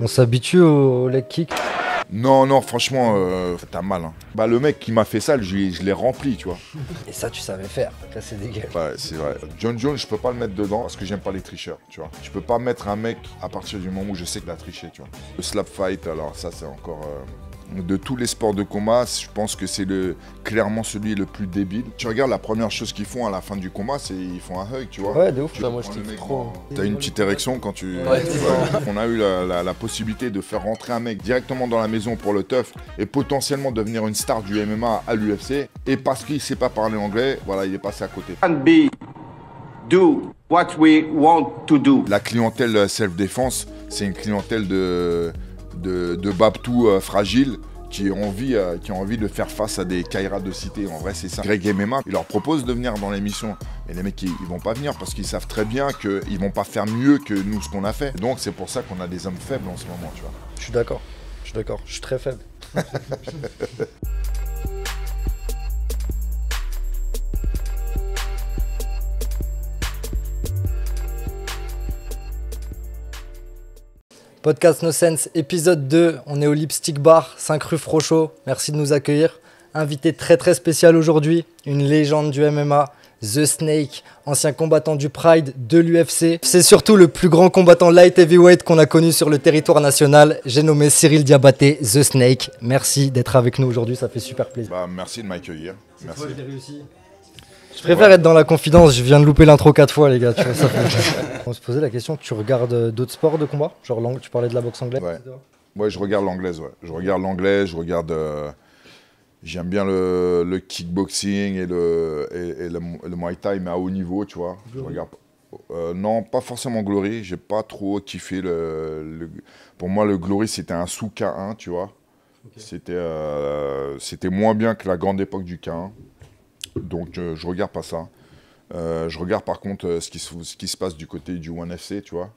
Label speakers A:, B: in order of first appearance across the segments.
A: On s'habitue au leg kick
B: non, non, franchement, euh, t'as mal. Hein. Bah, le mec qui m'a fait ça, je, l'ai rempli, tu vois. Et ça, tu savais faire. c'est dégueulasse. Ouais, c'est vrai. John Jones, je peux pas le mettre dedans parce que j'aime pas les tricheurs, tu vois. Je peux pas mettre un mec à partir du moment où je sais qu'il a triché, tu vois. Le slap fight, alors ça, c'est encore. Euh, de tous les sports de combat, je pense que c'est le, clairement celui le plus débile. Tu regardes la première chose qu'ils font à la fin du combat, c'est ils font un hug, tu vois. Ouais,
C: de ouf, tu moi je trop.
B: T'as une petite érection quand tu. On a eu la, possibilité de faire rentrer un mec directement dans la maison pour le teuf et potentiellement devenir une star du MMA à l'UFC. Et parce qu'il sait pas parler anglais, voilà, il est passé à côté. Do what we want to do. La clientèle euh, self-défense, c'est une clientèle de de, Babtou euh, fragile qui ont envie, euh, ont envie de faire face à des Kairas de cité. En vrai, c'est ça. Greg MMA, il leur propose de venir dans l'émission. Et les mecs, ils, ils, vont pas venir parce qu'ils savent très bien qu'ils vont pas faire mieux que nous ce qu'on a fait. Donc, c'est pour ça qu'on a des hommes faibles en ce moment, tu vois.
A: Je suis d'accord. Je suis d'accord. Je suis très faible. Podcast No Sense, épisode 2. On est au Lipstick Bar, 5 rue Frochot. Merci de nous accueillir. Invité très très spécial aujourd'hui, une légende du MMA, The Snake, ancien combattant du Pride de l'UFC. C'est surtout le plus grand combattant light heavyweight qu'on a connu sur le territoire national. J'ai nommé Cyril Diabaté, The Snake. Merci d'être avec nous aujourd'hui, ça fait super plaisir. Bah,
B: merci de m'accueillir. Merci. réussi. Je préfère
A: être dans la confidence, je viens de louper l'intro quatre fois, les gars. On se posait la question, tu regardes euh, d'autres sports de combat Genre, tu parlais de la boxe anglaise
B: ouais. je regarde l'anglaise, ouais. Je regarde l'anglais, je regarde. Euh, j'aime bien le, kickboxing et, le, et, et le, Muay Thai, mais à haut niveau, tu vois. regarde. Euh, non, pas forcément Glory. J'ai pas trop kiffé le. Pour moi, le Glory, c'était un sous K1, tu vois. C'était moins bien que la grande époque du K1. Donc euh, je regarde pas ça. Euh, je regarde par contre euh, ce qui, se, passe du côté du One FC, tu vois.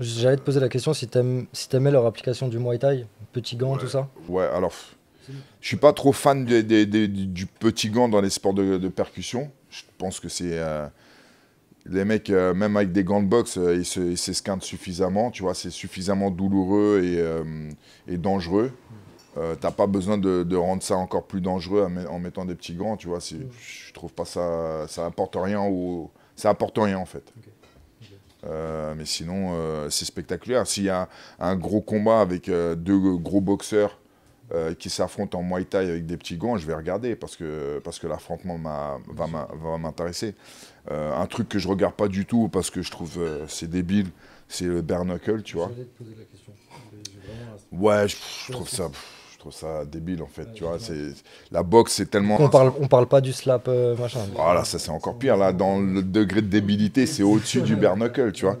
A: J'allais te poser la question si t'aimais si leur application du Muay Thai, petit gant, tout ça.
B: Ouais, alors je suis pas trop fan du petit gant dans les sports de, percussion. Je pense que c'est les mecs, même avec des gants de boxe, ils s'esquintent suffisamment. Tu vois, c'est suffisamment douloureux et dangereux. Mm. Euh, t'as pas besoin de, rendre ça encore plus dangereux en mettant des petits gants, tu vois. Mm. Je trouve pas ça. Ça apporte rien ou Ça apporte rien en fait. Euh, mais sinon, euh, c'est spectaculaire. S'il y a un, gros combat avec deux gros boxeurs qui s'affrontent en Muay Thai avec des petits gants, je vais regarder parce que, parce que l'affrontement va m'intéresser. un truc que je regarde pas du tout parce que je trouve c'est débile, c'est le bare knuckle, tu vois. Je
A: te poser la question. Ouais, je trouve
B: ça trouve ça débile en fait. tu vois, c'est la boxe, c'est tellement. On parle,
A: on parle pas du slap euh, machin. Voilà,
B: ça c'est encore pire là. Dans le degré de débilité, c'est au-dessus du bare tu vois.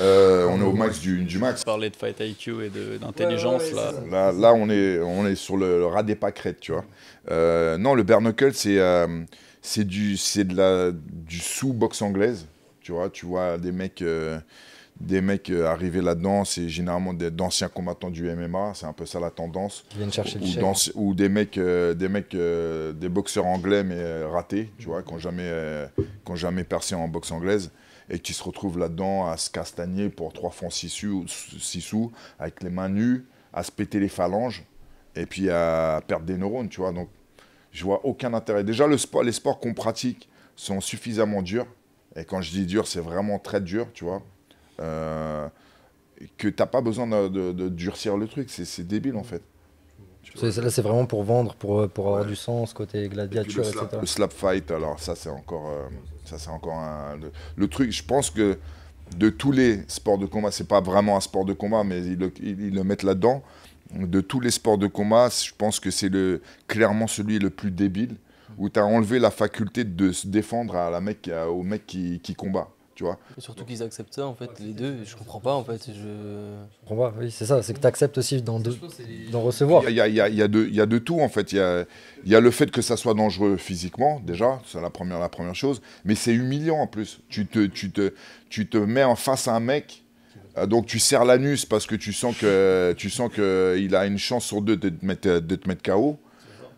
B: Euh, on est au max du, du max.
D: Parler de fight IQ et d'intelligence là.
B: là. là. on est, on est sur le, rat des pâquerettes, tu vois. Euh, non, le bare c'est, c'est du, c'est de la, du sous boxe anglaise, tu vois. Tu vois des mecs des mecs euh, arrivés là-dedans, c'est généralement d'anciens combattants du MMA, c'est un peu ça la tendance. Ils viennent chercher ou, dans, ou des mecs, euh, des mecs, euh, des boxeurs anglais mais ratés, tu vois, qui n'ont jamais, jamais percé en boxe anglaise et qui se retrouvent là-dedans à se castagner pour 3 francs 6 sous, sous avec les mains nues, à se péter les phalanges et puis à perdre des neurones, tu vois. Donc je vois aucun intérêt. Déjà le sport, les sports qu'on pratique sont suffisamment durs et quand je dis dur, c'est vraiment très dur, tu vois euh, que t'as pas besoin de, durcir le truc. C'est débile en fait.
A: Là, c'est vraiment pour vendre, pour, euh, avoir du sens, côté gladiature, slap, etc. Le
B: slap fight, alors ça, c'est encore, euh, ça, c'est encore le, truc. Je pense que de tous les sports de combat, c'est pas vraiment un sport de combat, mais ils le, mettent là-dedans. De tous les sports de combat, je pense que c'est le, clairement celui le plus débile, où tu as enlevé la faculté de se défendre à la mec, au mec qui, qui combat
C: surtout qu'ils acceptent ça, en fait, les deux, je comprends pas, en fait. Je comprends pas, oui, c'est
A: ça, c'est que tu acceptes aussi d'en
B: recevoir. Il y a, y, a, y, a de, y a, de tout, en fait. Il y a, y a le fait que ça soit dangereux physiquement, déjà, c'est la première, la première chose, mais c'est humiliant en plus. Tu te, tu, te, tu te mets en face à un mec. Euh, donc tu serres l'anus parce que tu sens que tu sens que il a une chance sur deux de te mettre de te mettre KO.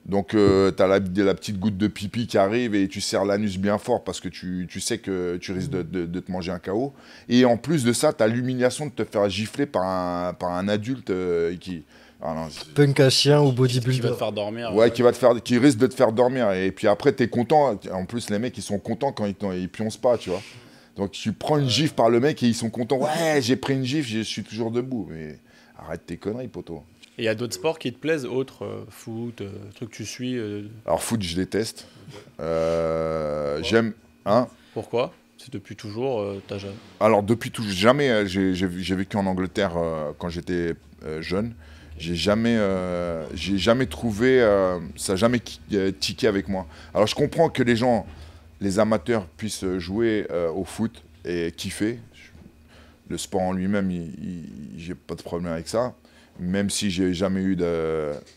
B: Donc, euh, t'as tu as la, petite goutte de pipi qui arrive et tu serres l'anus bien fort parce que tu, tu sais que tu risques de, te manger un chaos. Et en plus de ça, tu as l'humiliation de te faire gifler par un, par un adulte euh, qui. Ah
A: Punk à chien ou bodybuilder. Qui va te faire dormir. Ouais, Qui, va
B: te faire, qui risque de te faire dormir. Et puis après, tu es content. En plus, les mecs, ils sont contents quand ils, ils pioncent pas, tu vois. Donc, tu prends une gifle par le mec et ils sont contents. Ouais, j'ai pris une gifle, je suis toujours debout. Mais arrête tes conneries, poteau.
D: Et il y a d'autres sports qui te plaisent, autres euh, Foot, euh, trucs que tu suis euh,
B: Alors, foot, je déteste. J'aime. Hein
D: Pourquoi C'est depuis toujours, t'as jeune.
B: Alors, depuis toujours, jamais. J'ai vécu en Angleterre quand j'étais jeune. J'ai jamais, j'ai jamais trouvé. ça n'a jamais tiqué avec moi. Alors, je comprends que les gens, les amateurs, puissent jouer au foot et kiffer. Le sport en lui-même, j'ai pas de problème avec ça même si j'ai jamais eu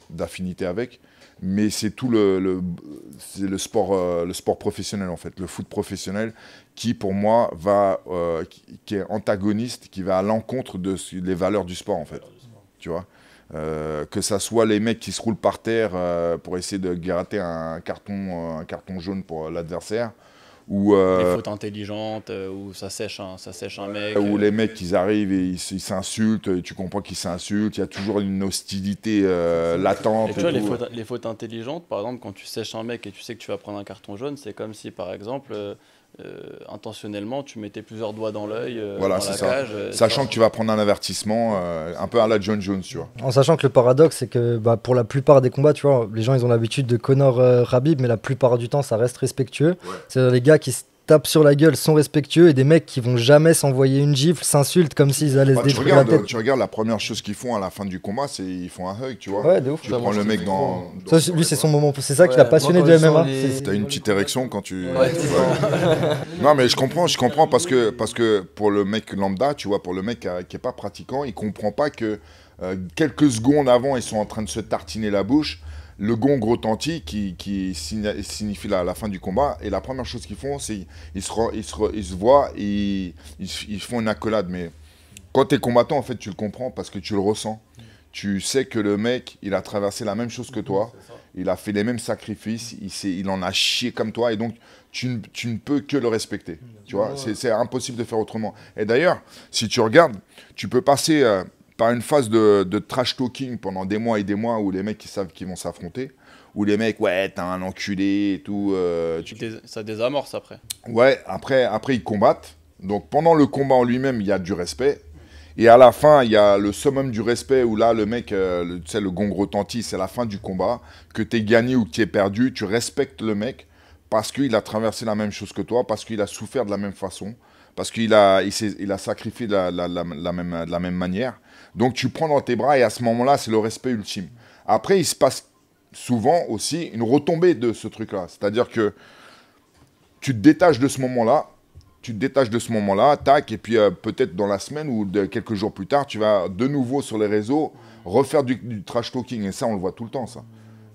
B: d'affinité avec. Mais c'est tout le, sport, euh, le sport professionnel, en fait, le foot professionnel, qui pour moi va, euh, qui, est antagoniste, qui va à l'encontre de, des valeurs du sport, en fait. Tu vois euh, que ça soit les mecs qui se roulent par terre pour essayer de gratter un carton, un carton jaune pour l'adversaire, euh, les fautes
D: intelligentes, euh, où ça sèche un, ça sèche un mec. Où euh. les
B: mecs, ils arrivent et ils s'insultent, tu comprends qu'ils s'insultent, il y a toujours une hostilité latente. Et les, fautes,
D: les, fautes, intelligentes, par exemple, quand tu sèches un mec et tu sais que tu vas prendre un carton jaune, c'est comme si, par exemple, euh, intentionnellement, tu mettais plusieurs doigts dans l'œil. Euh, voilà, ça. Euh, sachant que tu
B: vas prendre un avertissement, un peu à la John Jones, tu vois.
A: En sachant que le paradoxe, c'est que bah, pour la plupart des combats, tu vois, les gens, ils ont l'habitude de Connor Rabib, mais la plupart du temps, ça reste respectueux. C'est les gars qui, tapent sur la gueule sont respectueux et des mecs qui vont jamais s'envoyer une gifle s'insultent comme s'ils allaient se bah, détruire la tête. Tu
B: regardes la première chose qu'ils font à la fin du combat, c'est ils font un hug, tu vois. Ouais, de ouf. Tu prends le mec dans,
A: lui, c'est son moment. C'est ça qui l'a passionné du MMA. T'as
B: une petite érection quand tu. Ouais, non, mais je comprends, je comprends parce que parce que pour le mec lambda, tu vois, pour le mec qui est pas pratiquant, il comprend pas que euh, quelques secondes avant, ils sont en train de se tartiner la bouche le gong retentit qui, qui signifie la, fin du combat. Et la première chose qu'ils font, c'est ils se, se voient et ils, font une accolade. Mais quand tu es combattant, en fait, tu le comprends parce que tu le ressens. Tu sais que le mec, il a traversé la même chose que toi. Il a fait les mêmes sacrifices. Il, il en a chié comme toi. Et donc, tu, ne peux que le respecter. Tu vois, c'est impossible de faire autrement. Et d'ailleurs, si tu regardes, tu peux passer. Euh, par une phase de, trash talking pendant des mois et des mois où les mecs savent qu'ils vont s'affronter, où les mecs ouais t'as un enculé et tout. Euh,
D: ça désamorce après.
B: Ouais, après après ils combattent. Donc pendant le combat en lui-même il y a du respect. Et à la fin, il y a le summum du respect où là, le mec, c'est euh, le, tu sais, le gong retentit, c'est la fin du combat. Que tu gagné ou que t'aies perdu, tu respectes le mec parce qu'il a traversé la même chose que toi, parce qu'il a souffert de la même façon, parce qu'il a, il, a sacrifié la, même, de la même manière. Donc tu prends dans tes bras et à ce moment-là, c'est le respect ultime. Après, il se passe souvent aussi une retombée de ce truc-là. C'est-à-dire que tu te détaches de ce moment-là, tu te détaches de ce moment-là, tac, et puis euh, peut-être dans la semaine ou de, quelques jours plus tard, tu vas de nouveau sur les réseaux refaire du, du trash talking. Et ça, on le voit tout le temps, ça.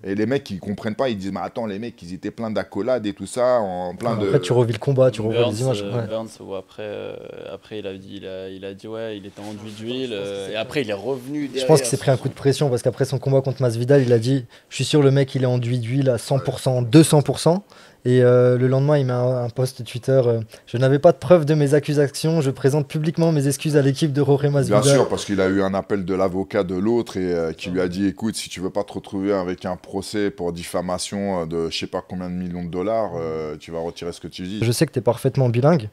B: Et les mecs, ils comprennent pas, ils disent, mais attends, les mecs, ils étaient pleins d'accolades et tout ça, en plein de. Après, tu revis le combat,
A: tu
D: revois les images. Euh, après, il, a dit, il, a, il ouais, il était enduit d'huile, euh, et après, il est revenu. je pense qu'il s'est pris
A: un coup de pression, parce qu'après son combat contre Masvidal, il a dit, je suis sûr, le mec, il est enduit d'huile à 100%, 200%. Et euh, le lendemain, il met un, post Twitter euh, Je n'avais pas de preuve de mes accusations, je présente publiquement mes excuses à l'équipe de Roré Masvidal. Bien sûr,
B: parce qu'il a eu un appel de l'avocat de l'autre et euh, qui lui a dit Écoute, si tu veux pas te retrouver avec un procès pour diffamation de je sais pas combien de millions de dollars, tu vas retirer ce que tu dis. Je sais
A: que tu es parfaitement bilingue.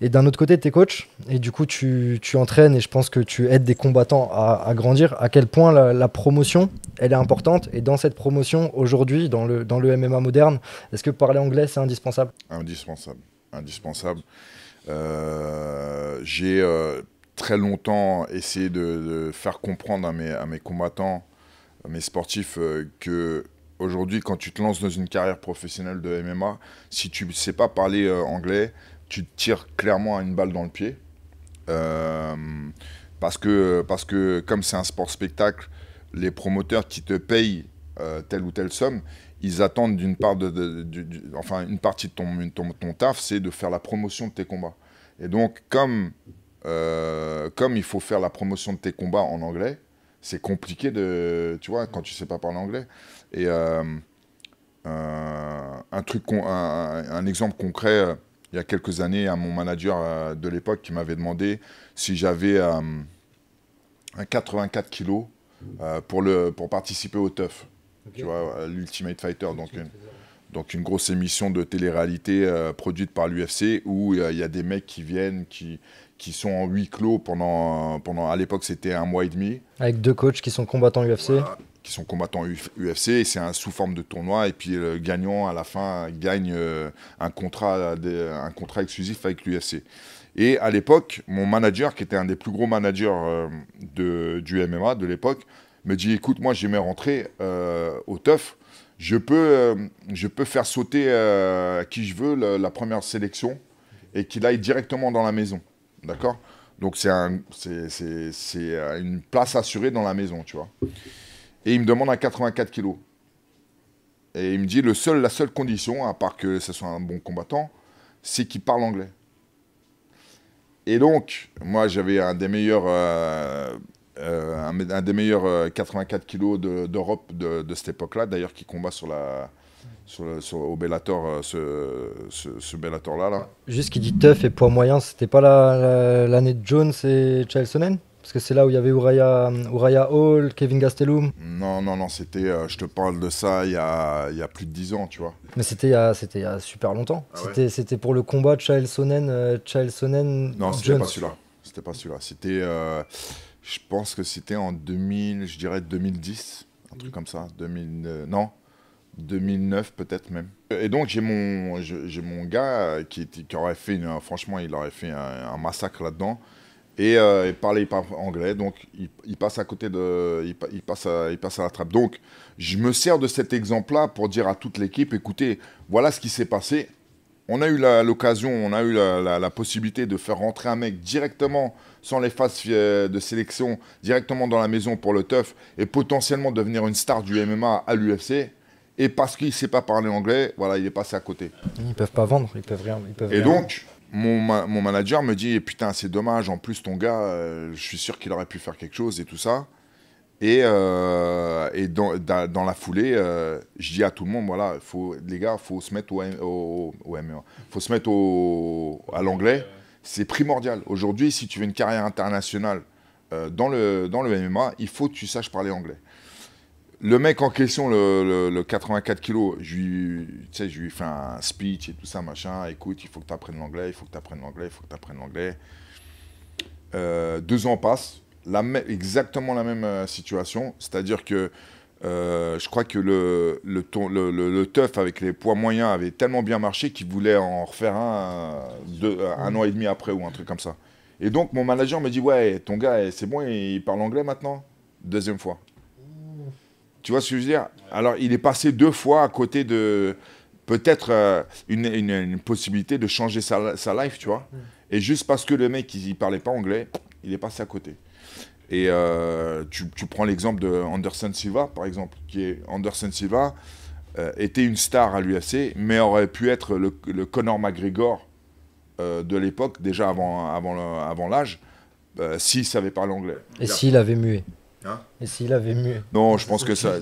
A: Et d'un autre côté, tu es coach. Et du coup, tu, tu, entraînes et je pense que tu aides des combattants à, grandir. À quel point la, promotion, elle est importante Et dans cette promotion, aujourd'hui, dans le, dans le MMA moderne, est-ce que parler anglais, c'est indispensable
B: Indispensable, indispensable. Euh, j'ai euh, très longtemps essayé de, faire comprendre à mes, à mes, combattants, à mes sportifs, qu'aujourd'hui que aujourd'hui, quand tu te lances dans une carrière professionnelle de MMA, si tu ne sais pas parler euh, anglais, tu te tires clairement une balle dans le pied. parce, que, parce que comme c'est un sport spectacle, les promoteurs qui te payent telle ou telle somme, ils attendent d'une part de, enfin une partie de ton, taf, c'est de faire la promotion de tes combats. Et donc euh, comme il faut faire la promotion de tes combats en anglais, c'est compliqué de tu vois quand tu sais pas parler anglais. Et euh, euh, un truc un, exemple concret, il y a quelques années, à mon manager de l'époque qui m'avait demandé si j'avais un 84 kilos pour pour participer au TUF tu vois, euh, l'Ultimate Fighter, donc une, donc une grosse émission de télé-réalité euh, produite par l'UFC où euh, il y a des mecs qui viennent, qui, qui sont en huis clos pendant, pendant à l'époque c'était un mois et demi.
A: Avec deux coachs qui sont combattants UFC
B: Qui sont combattants UFC et c'est un sous forme de tournoi et puis le gagnant à la fin gagne un, contrat, un contrat exclusif avec l'UFC. Et à l'époque, mon manager, qui était un des plus gros managers de, du MMA de l'époque, me dit écoute, moi j'aimais rentrer euh, au teuf. Je peux, euh, je peux faire sauter euh, qui je veux la première sélection et qu'il aille directement dans la maison. D'accord Donc c'est un, une place assurée dans la maison, tu vois. Et il me demande un 84 kilos. Et il me dit le seul, la seule condition, à part que ce soit un bon combattant, c'est qu'il parle anglais. Et donc, moi, j'avais un des meilleurs euh, un, des meilleurs 84 euh, kilos d'Europe de, cette époque-là, d'ailleurs, qui combat sur la, sur, sur au Bellator, euh, ce, ce, Bellator-là.
A: Juste qu'il dit tough et poids moyen, c'était pas l'année la, de Jones et Sonnen parce que c'est là où il y avait Uraya,
B: Uraya Hall, Kevin Gastelum. Non, non, non, c'était, je te parle de ça il y a, y a plus de 10 ans, tu vois.
A: Mais c'était il, c'était y a super longtemps. Ah c'était c'était, pour le combat Chael Sonnen, Chael Sonnen. Non, c'était pas celui-là.
B: C'était pas celui-là. C'était. Je pense que c'était en 2000, je dirais 2010, un truc comme ça. 2000, euh, non, 2009 peut-être même. Et donc j'ai mon, j'ai mon gars euh, qui, aurait fait, franchement, il aurait fait un, massacre là-dedans. Et euh, il parlait, pas anglais, donc il, passe à côté de, il, passe à, il passe à la trappe. Donc je me sers de cet exemple-là pour dire à toute l'équipe, écoutez, voilà ce qui s'est passé. On a eu l'occasion, on a eu la, la possibilité de faire rentrer un mec directement sans les phases euh, de sélection directement dans la maison pour le teuf et potentiellement devenir une star du MMA à l'UFC. Et parce qu'il ne sait pas parler anglais, voilà, il est passé à côté.
A: Ils ne peuvent pas vendre, ils peuvent rien. peuvent et donc,
B: mon, manager me dit Putain, c'est dommage, en plus, ton gars, euh, je suis sûr qu'il aurait pu faire quelque chose et tout ça. Et, euh, et dans, la foulée, je dis à tout le monde voilà, faut, les gars, il faut se mettre au, au, faut se mettre à l'anglais c'est primordial. Aujourd'hui, si tu veux une carrière internationale euh, dans, le, dans le MMA, il faut que tu saches parler anglais. Le mec en question, le, 84 kg je lui, je lui fais un speech et tout ça, machin. Écoute, il faut que tu apprennes l'anglais, il faut que tu apprennes l'anglais, il faut que tu apprennes l'anglais. Euh, deux ans passent, la exactement la même euh, situation. C'est-à-dire que euh, je crois que le, le, teuf avec les poids moyens avait tellement bien marché qu'il voulait en refaire un un an et demi après ou un truc comme ça. Et donc mon manager me dit ouais ton gars eh, c'est bon il parle anglais maintenant deuxième fois. Tu vois ce que je veux dire Alors il est passé deux fois à côté de peut-être euh, une, possibilité de changer sa, life tu vois. Mm. Et juste parce que le mec il, il parlait pas anglais il est passé à côté. Et euh, tu, prends l'exemple de Anderson Silva, par exemple, qui est Anderson Silva euh, était une star à l'UFC, mais aurait pu être le, le Conor McGregor euh, de l'époque, déjà avant, avant, avant l'âge, s'il savait pas l'anglais. Et s'il
A: avait mué. Hein et s'il avait mué.
B: Non, je pense que ça,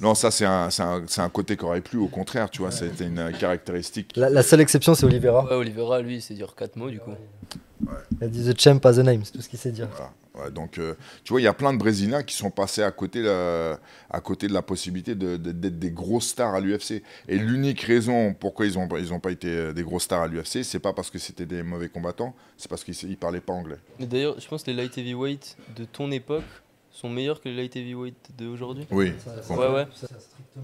B: non, ça c'est un, un, un, côté qui aurait plu. Au contraire, tu vois, c'était une caractéristique. La,
C: seule exception, c'est Oliveira. Ouais, Oliveira, lui, c'est sait dire quatre mots du coup.
A: Il a dit The Champ, pas The Name, c'est tout ce qu'il sait dire
B: donc, euh, tu vois, il y a plein de Brésiliens qui sont passés à côté, euh, à côté de la possibilité d'être des grosses stars à l'UFC. Et l'unique raison pourquoi ils n'ont ils ont pas été euh, des grosses stars à l'UFC, c'est pas parce que c'était des mauvais combattants, c'est parce qu'ils ne parlaient pas anglais.
C: D'ailleurs, je pense que les light heavyweight de ton époque sont meilleurs que les light heavyweight d'aujourd'hui. Oui. Ça, ouais, ouais.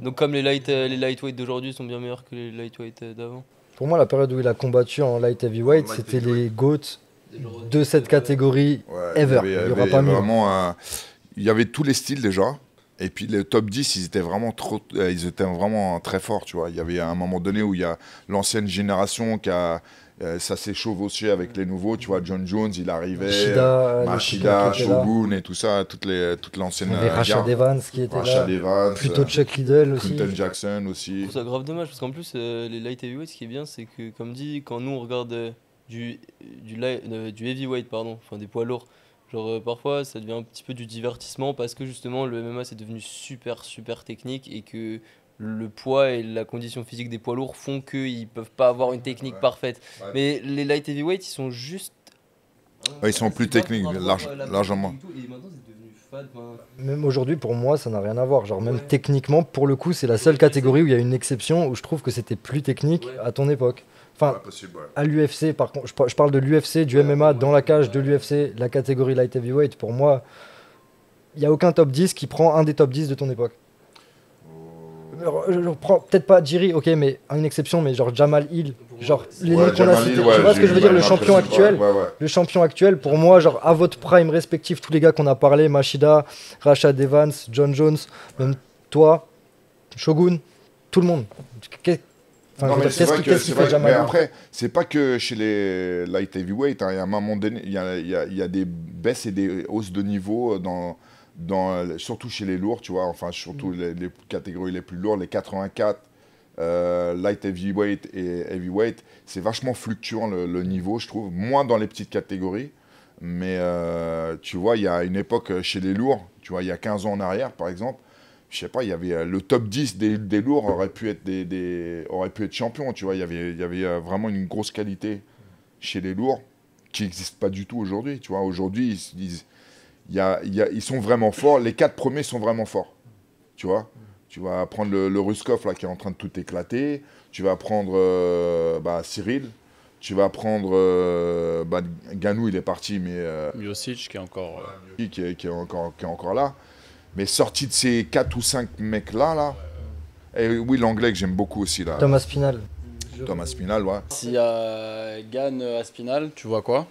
C: Donc comme les light les lightweight d'aujourd'hui sont bien meilleurs que les lightweight d'avant.
A: Pour moi, la période où il a combattu en light heavyweight, c'était les GOATs de cette euh, catégorie ever. Il y, avait, aura pas mieux.
B: Il y avait tous les styles déjà. Et puis le top 10, ils étaient vraiment trop, euh, ils étaient vraiment très forts, tu vois. Il y avait un moment donné où il y a l'ancienne génération qui a, euh, ça s'est aussi avec les nouveaux, tu vois. John Jones, il arrivait, Machida, Shogun et tout ça, toutes les, toutes l'ancienne. Il Evans qui était là. plutôt Chuck Liddell aussi. Clinton Jackson aussi.
C: ça grave dommage parce qu'en plus les light heavyweight, ce qui est bien, c'est que comme dit, quand nous on regarde du, du, light euh, du heavyweight, pardon, enfin des poids lourds. Genre euh, parfois ça devient un petit peu du divertissement parce que justement le MMA c'est devenu super super technique et que le poids et la condition physique des poids lourds font qu'ils peuvent pas avoir une technique parfaite. Mais les light heavyweight ils sont juste...
B: ils sont plus techniques, large, largement.
A: Même aujourd'hui pour moi ça n'a rien à voir. Genre même techniquement pour le coup c'est la seule catégorie où il y a une exception où je trouve que c'était plus technique à ton époque. Enfin, à l'UFC, par contre, je, parle de l'UFC, du MMA, dans la cage de l'UFC, la catégorie light heavyweight, pour moi, il n'y a aucun top 10 qui prend un des top 10 de ton époque. Oh. Je, je, prends peut-être pas Jiri, ok, mais une exception, mais genre Jamal Hill, genre les tu vois ce que je veux dire, le champion actuel, le champion actuel, pour moi, genre à votre prime respectif, tous les gars qu'on a parlé, Machida, Rashad Evans, John Jones, même toi, Shogun, tout le monde non, mais c'est vrai que, après,
B: c'est pas que chez les light heavyweight, il y a des baisses et des hausses de niveau dans, dans, surtout chez les lourds, tu vois, enfin surtout mm. les, catégories les plus lourdes, les 84, euh, light heavyweight et heavyweight, c'est vachement fluctuant le, niveau, je trouve, moins dans les petites catégories, mais euh, tu vois, il y a une époque chez les lourds, tu vois, il y a 15 ans en arrière, par exemple, je sais pas, il y avait euh, le top 10 des, lourds aurait pu être des, aurait pu être champion, tu vois, il y avait il y avait euh, vraiment une grosse qualité chez les lourds qui n'existe pas du tout aujourd'hui, tu vois. Aujourd'hui, ils, y a, ils, sont vraiment forts, les quatre premiers sont vraiment forts. Tu vois Tu vas prendre le, Ruskov là qui est en train de tout éclater, tu vas prendre euh, bah, Cyril, tu vas prendre bah, Ganou, il est parti mais qui est encore encore qui est encore là. Mais sorti de ces 4 ou 5 mecs-là, là, et eh oui, l'anglais que j'aime beaucoup aussi, là. Thomas Spinal. Thomas Spinal, ouais.
D: Si a Gann Aspinal, tu vois quoi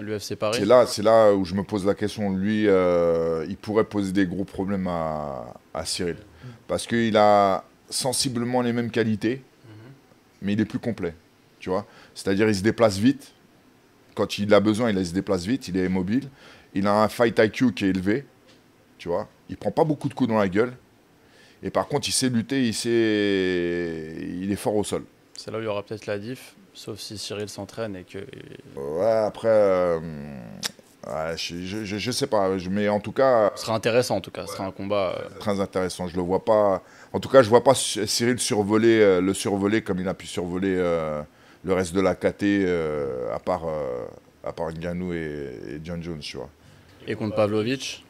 D: L'UFC Paris. C'est
B: là, c'est là où je me pose la question. Lui, euh, il pourrait poser des gros problèmes à, à Cyril. Mm. Parce qu'il a sensiblement les mêmes qualités, mm-hmm. mais il est plus complet. Tu vois C'est-à-dire, il se déplace vite. Quand il a besoin, il se déplace vite, il est mobile. Il a un fight IQ qui est élevé. Tu vois il prend pas beaucoup de coups dans la gueule. Et par contre, il sait lutter, il sait, il est fort au sol.
D: C'est là où il y aura peut-être la diff, sauf si Cyril s'entraîne et que. Ouais,
B: après, euh, je, je, sais pas, mais en tout cas. Ce sera intéressant en tout cas, ce sera un combat. Euh, très intéressant. Je le vois pas. En tout cas, je vois pas Cyril survoler, euh, le survoler comme il a pu survoler le reste de la KT, à part à part et, John Jones, tu vois. Et contre Pavlovic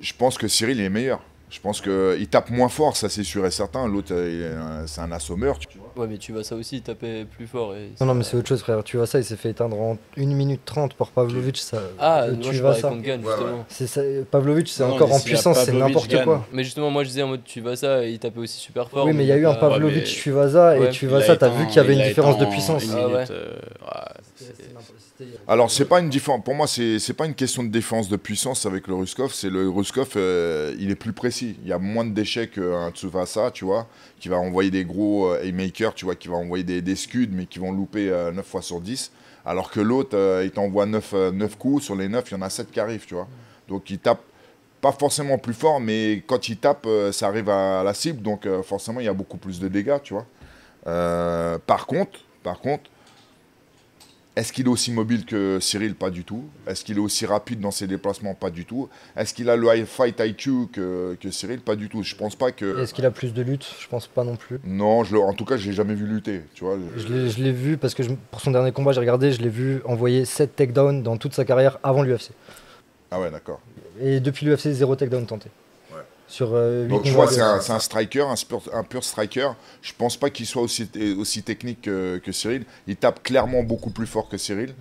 B: je, pense que Cyril est meilleur. Je pense qu'il tape moins fort, ça c'est sûr et certain. L'autre, euh, c'est un assommeur.
C: Ouais, mais tu vas ça aussi, il tapait plus fort. Et non, non, mais c'est
B: autre chose,
A: frère. Tu vois ça, il s'est fait éteindre en 1 minute 30 par Pavlovic. Ça... Ah, euh, tu vas je ça. Gagne, justement. Pavlovic, c'est encore en puissance, c'est n'importe quoi.
C: Mais justement, moi je disais en mode tu vas ça, et il tapait aussi super fort. Oui, mais il y a eu un Pavlovic, tu vas ça, et tu vas ça, t'as vu qu'il y avait une
A: différence de puissance.
B: Alors, c'est pas une différence. Pour moi, c'est n'est pas une question de défense de puissance avec le Ruskov. C'est le Ruskov, euh, il est plus précis. Il y a moins de déchets qu'un euh, Tsuvasa, tu vois, qui va envoyer des gros euh, aimakers tu vois, qui va envoyer des, des scuds, mais qui vont louper 9 fois sur 10. Alors que l'autre, il t'envoie 9, 9, coups. Sur les 9, il y en a 7 qui arrivent, tu vois. Donc, il tape pas forcément plus fort, mais quand il tape, ça arrive à la cible. Donc, forcément, il y a beaucoup plus de dégâts, tu vois. par contre, par contre, est-ce qu'il est aussi mobile que Cyril Pas du tout. Est-ce qu'il est aussi rapide dans ses déplacements Pas du tout. Est-ce qu'il a le high fight IQ que, que Cyril Pas du tout. Je pense pas que. Est-ce
A: qu'il a plus de lutte Je pense pas non plus.
B: Non, je en tout cas, je l'ai jamais vu lutter. Tu vois. Je
A: l'ai vu parce que pour son dernier combat, j'ai regardé, je l'ai vu envoyer 7 takedowns dans toute sa carrière avant l'UFC. Ah ouais, d'accord. Et depuis l'UFC, zéro takedown tenté. Euh, donc je vois, c'est un,
B: striker, un, pur striker. Je pense pas qu'il soit aussi, aussi technique que, Cyril. Il tape clairement beaucoup plus fort que Cyril,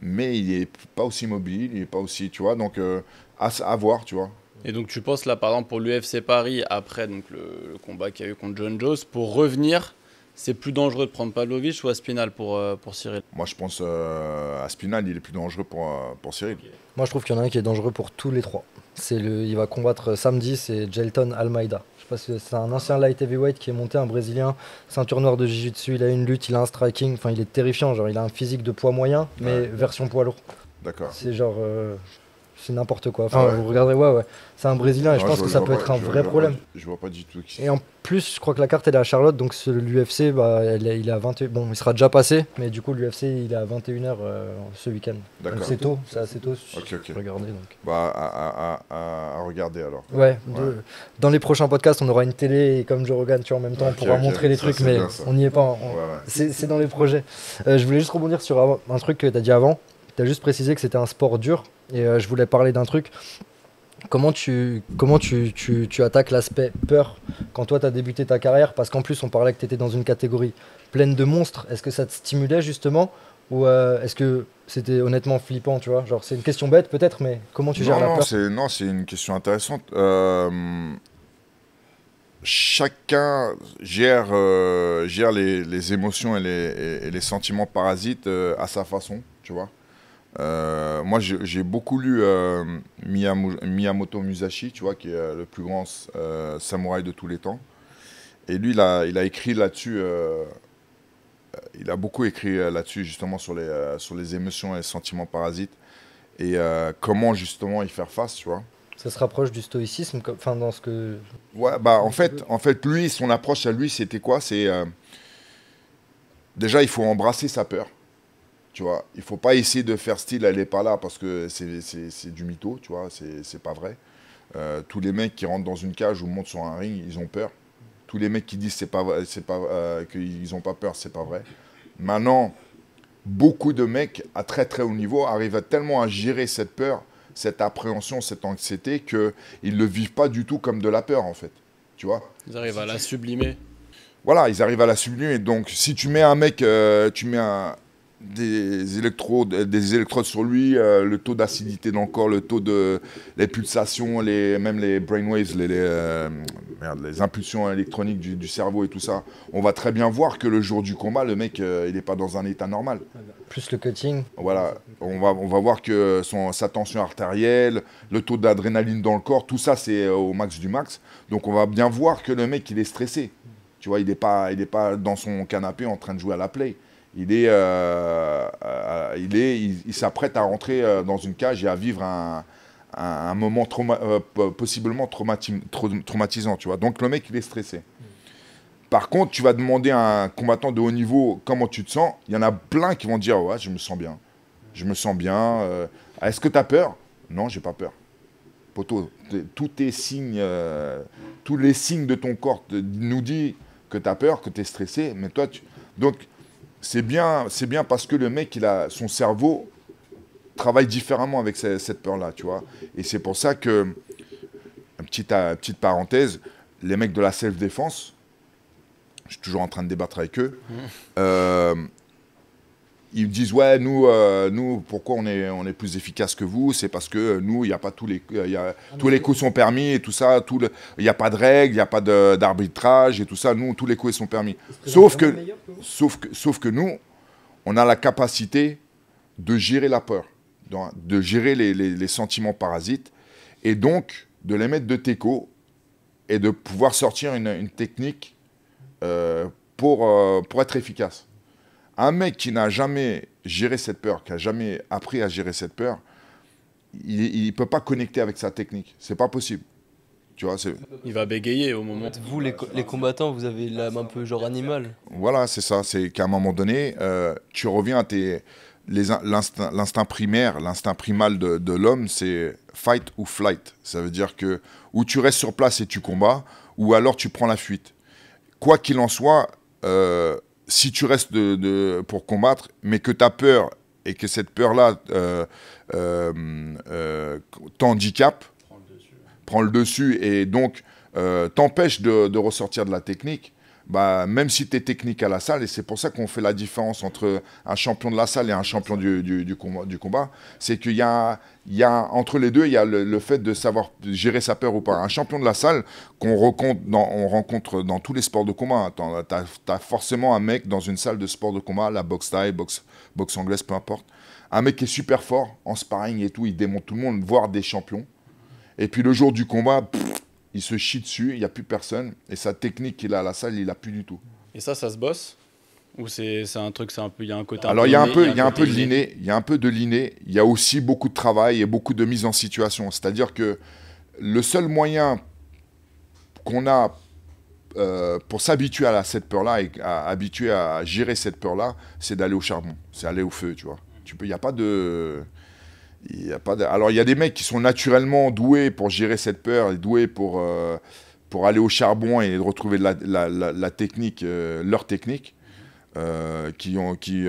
B: mais il est pas aussi mobile, il est pas aussi, tu vois. Donc euh, à, voir, tu vois.
D: Et donc tu penses là, par exemple, pour l'UFC Paris, après donc, le, combat qu'il y a eu contre John Jones, pour revenir, c'est plus dangereux de prendre Pavlovich ou Aspinal pour, euh, pour Cyril Moi
B: je pense à Aspinal, il est plus dangereux pour, pour Cyril.
A: Moi je trouve qu'il y en a un qui est dangereux pour tous les trois. C'est le, il va combattre samedi, c'est Jelton Almeida. Je sais pas si c'est un ancien light heavyweight qui est monté, un Brésilien, ceinture noire de jiu-jitsu. Il a une lutte, il a un striking. Enfin, il est terrifiant. Genre, il a un physique de poids moyen, mais version poids lourd. D'accord. C'est genre. Euh, c'est n'importe quoi. Enfin, ah Vous regardez, ouais, ouais. C'est un Brésilien et je pense que ça peut être un vrai problème. Je vois pas du tout. Qui... Et en plus, je crois que la carte est à Charlotte, donc l'UFC, bah, il est à 21. Bon, il sera déjà passé, mais du coup, l'UFC il est à 21h euh, ce week-end. D'accord. C'est tôt, c'est assez tôt.
B: Regardez donc. Bah, à, regarder alors. Ouais.
A: dans les prochains podcasts, on aura une télé et comme je regarde, tu vois, en même temps, on pourra montrer les trucs, mais on n'y est pas. c'est dans les projets. Euh, je voulais juste rebondir sur un truc que tu as dit avant. Tu as juste précisé que c'était un sport dur et euh, je voulais parler d'un truc. Comment tu, comment tu, tu, tu attaques l'aspect peur quand toi tu as débuté ta carrière Parce qu'en plus, on parlait que tu étais dans une catégorie pleine de monstres. Est-ce que ça te stimulait justement ou euh, est-ce que c'était honnêtement flippant, tu vois Genre, c'est une question bête peut-être, mais comment tu gères non, la peur
B: Non, c'est une question intéressante. Euh, chacun gère, gère les, les, émotions et les, et les sentiments parasites à sa façon, tu vois euh, moi, j'ai beaucoup lu euh, Miyamoto Musashi, tu vois, qui est euh, le plus grand samouraï de tous les temps. Et lui, il a, il a écrit là-dessus, il a beaucoup écrit là-dessus, justement, sur les, sur les émotions et les sentiments parasites et comment, justement, y faire face, tu vois.
A: Ça se rapproche du stoïcisme, enfin, dans ce que.
B: Ouais, bah, en fait, en fait, lui, son approche à lui, c'était quoi C'est. déjà, il faut embrasser sa peur il vois, il faut pas essayer de faire style, elle n'est pas là parce que c'est du mytho, tu vois, c'est pas vrai. Euh, tous les mecs qui rentrent dans une cage ou montent sur un ring, ils ont peur. Tous les mecs qui disent c'est pas c'est pas euh, qu'ils ont pas peur, c'est pas vrai. Maintenant, beaucoup de mecs à très très haut niveau arrivent à tellement à gérer cette peur, cette appréhension, cette anxiété que ils le vivent pas du tout comme de la peur en fait. Tu vois
D: Ils arrivent à la sublimer.
B: Voilà, ils arrivent à la sublimer. Donc si tu mets un mec, euh, tu mets un, des électrodes, des électrodes sur lui, euh, le taux d'acidité dans le corps, le taux de les pulsations, les, même les brainwaves, les, les, euh, les impulsions électroniques du, cerveau et tout ça. On va très bien voir que le jour du combat, le mec, euh, il n'est pas dans un état normal. Plus le cutting. Voilà, on va, on va voir que son, sa tension artérielle, le taux d'adrénaline dans le corps, tout ça, c'est au max du max. Donc on va bien voir que le mec, il est stressé. Tu vois, il n'est pas, il est pas dans son canapé en train de jouer à la play il il est, euh, euh, il, s'apprête à rentrer euh, dans une cage et à vivre un, moment possiblement traumatisant, tu vois. Donc le mec, il est stressé. Par contre, tu vas demander à un combattant de haut niveau comment tu te sens. Il y en a plein qui vont dire ouais, je me sens bien, je me sens bien. Est-ce que tu as peur Non, j'ai pas peur. Poto, tous tes signes, tous les signes de ton corps nous disent que tu as peur, que tu es stressé, mais toi, tu... donc c'est bien, c'est bien parce que le mec, a son cerveau travaille différemment avec cette, peur-là, tu vois. Et c'est pour ça que, petite, petite parenthèse, les mecs de la self-défense, je suis toujours en train de débattre avec eux, mmh. euh, ils me disent ouais nous euh, nous pourquoi on est on est plus efficace que vous c'est parce que euh, nous il y a pas tous les euh, ah tous les coups sont permis et tout ça tout il n'y a pas de règles il n'y a pas d'arbitrage et tout ça nous tous les coups sont permis sauf que, sauf que sauf que nous on a la capacité de gérer la peur de, gérer les, sentiments parasites et donc de les mettre de teco et de pouvoir sortir une, technique pour, pour être efficace un mec qui n'a jamais géré cette peur, qui n'a jamais appris à gérer cette peur, il ne peut pas connecter avec sa technique. C'est pas possible. Tu vois,
C: il va bégayer au moment. Vous, les, combattants, vous avez l'âme un peu genre animal.
B: Voilà, c'est ça. C'est qu'à un moment donné, euh, tu reviens à tes l'instinct primaire, l'instinct primal de, l'homme, c'est fight ou flight. Ça veut dire que ou tu restes sur place et tu combats, ou alors tu prends la fuite. Quoi qu'il en soit, euh, si tu restes de, pour combattre, mais que ta peur et que cette peur-là euh, euh, euh t'handicape, prends le dessus et donc euh, t'empêche de, ressortir de la technique, bah, même si tu es technique à la salle, et c'est pour ça qu'on fait la différence entre un champion de la salle et un champion du, du, du combat, c'est qu'il y a, il y a, entre les deux, il y a le, fait de savoir gérer sa peur ou pas. Un champion de la salle qu'on rencontre dans, rencontre dans tous les sports de combat, tu as, forcément un mec dans une salle de sport de combat, la boxe thaï, boxe, boxe anglaise, peu importe. Un mec qui est super fort en sparring et tout, il démonte tout le monde, voire des champions. Et puis le jour du combat, il se chie dessus, il n'y a plus personne. Et sa technique qu'il a à la salle, il a plus du tout.
D: Et ça, ça se bosse ou c'est un truc, un peu, il y a un côté. Alors il y a un peu, il y a un peu de l'inné,
B: il y a un peu de liné, Il y a aussi beaucoup de travail et beaucoup de mise en situation. C'est-à-dire que le seul moyen qu'on a euh, pour s'habituer à cette peur-là et à, habituer à gérer cette peur-là, c'est d'aller au charbon, c'est aller au feu, tu vois. Tu peux, il n'y a pas de, il y a pas Alors, il y a des mecs qui sont naturellement doués pour gérer cette peur, doués pour, euh, pour aller au charbon et retrouver la, technique, euh, leur technique, euh, qui, ont, qui,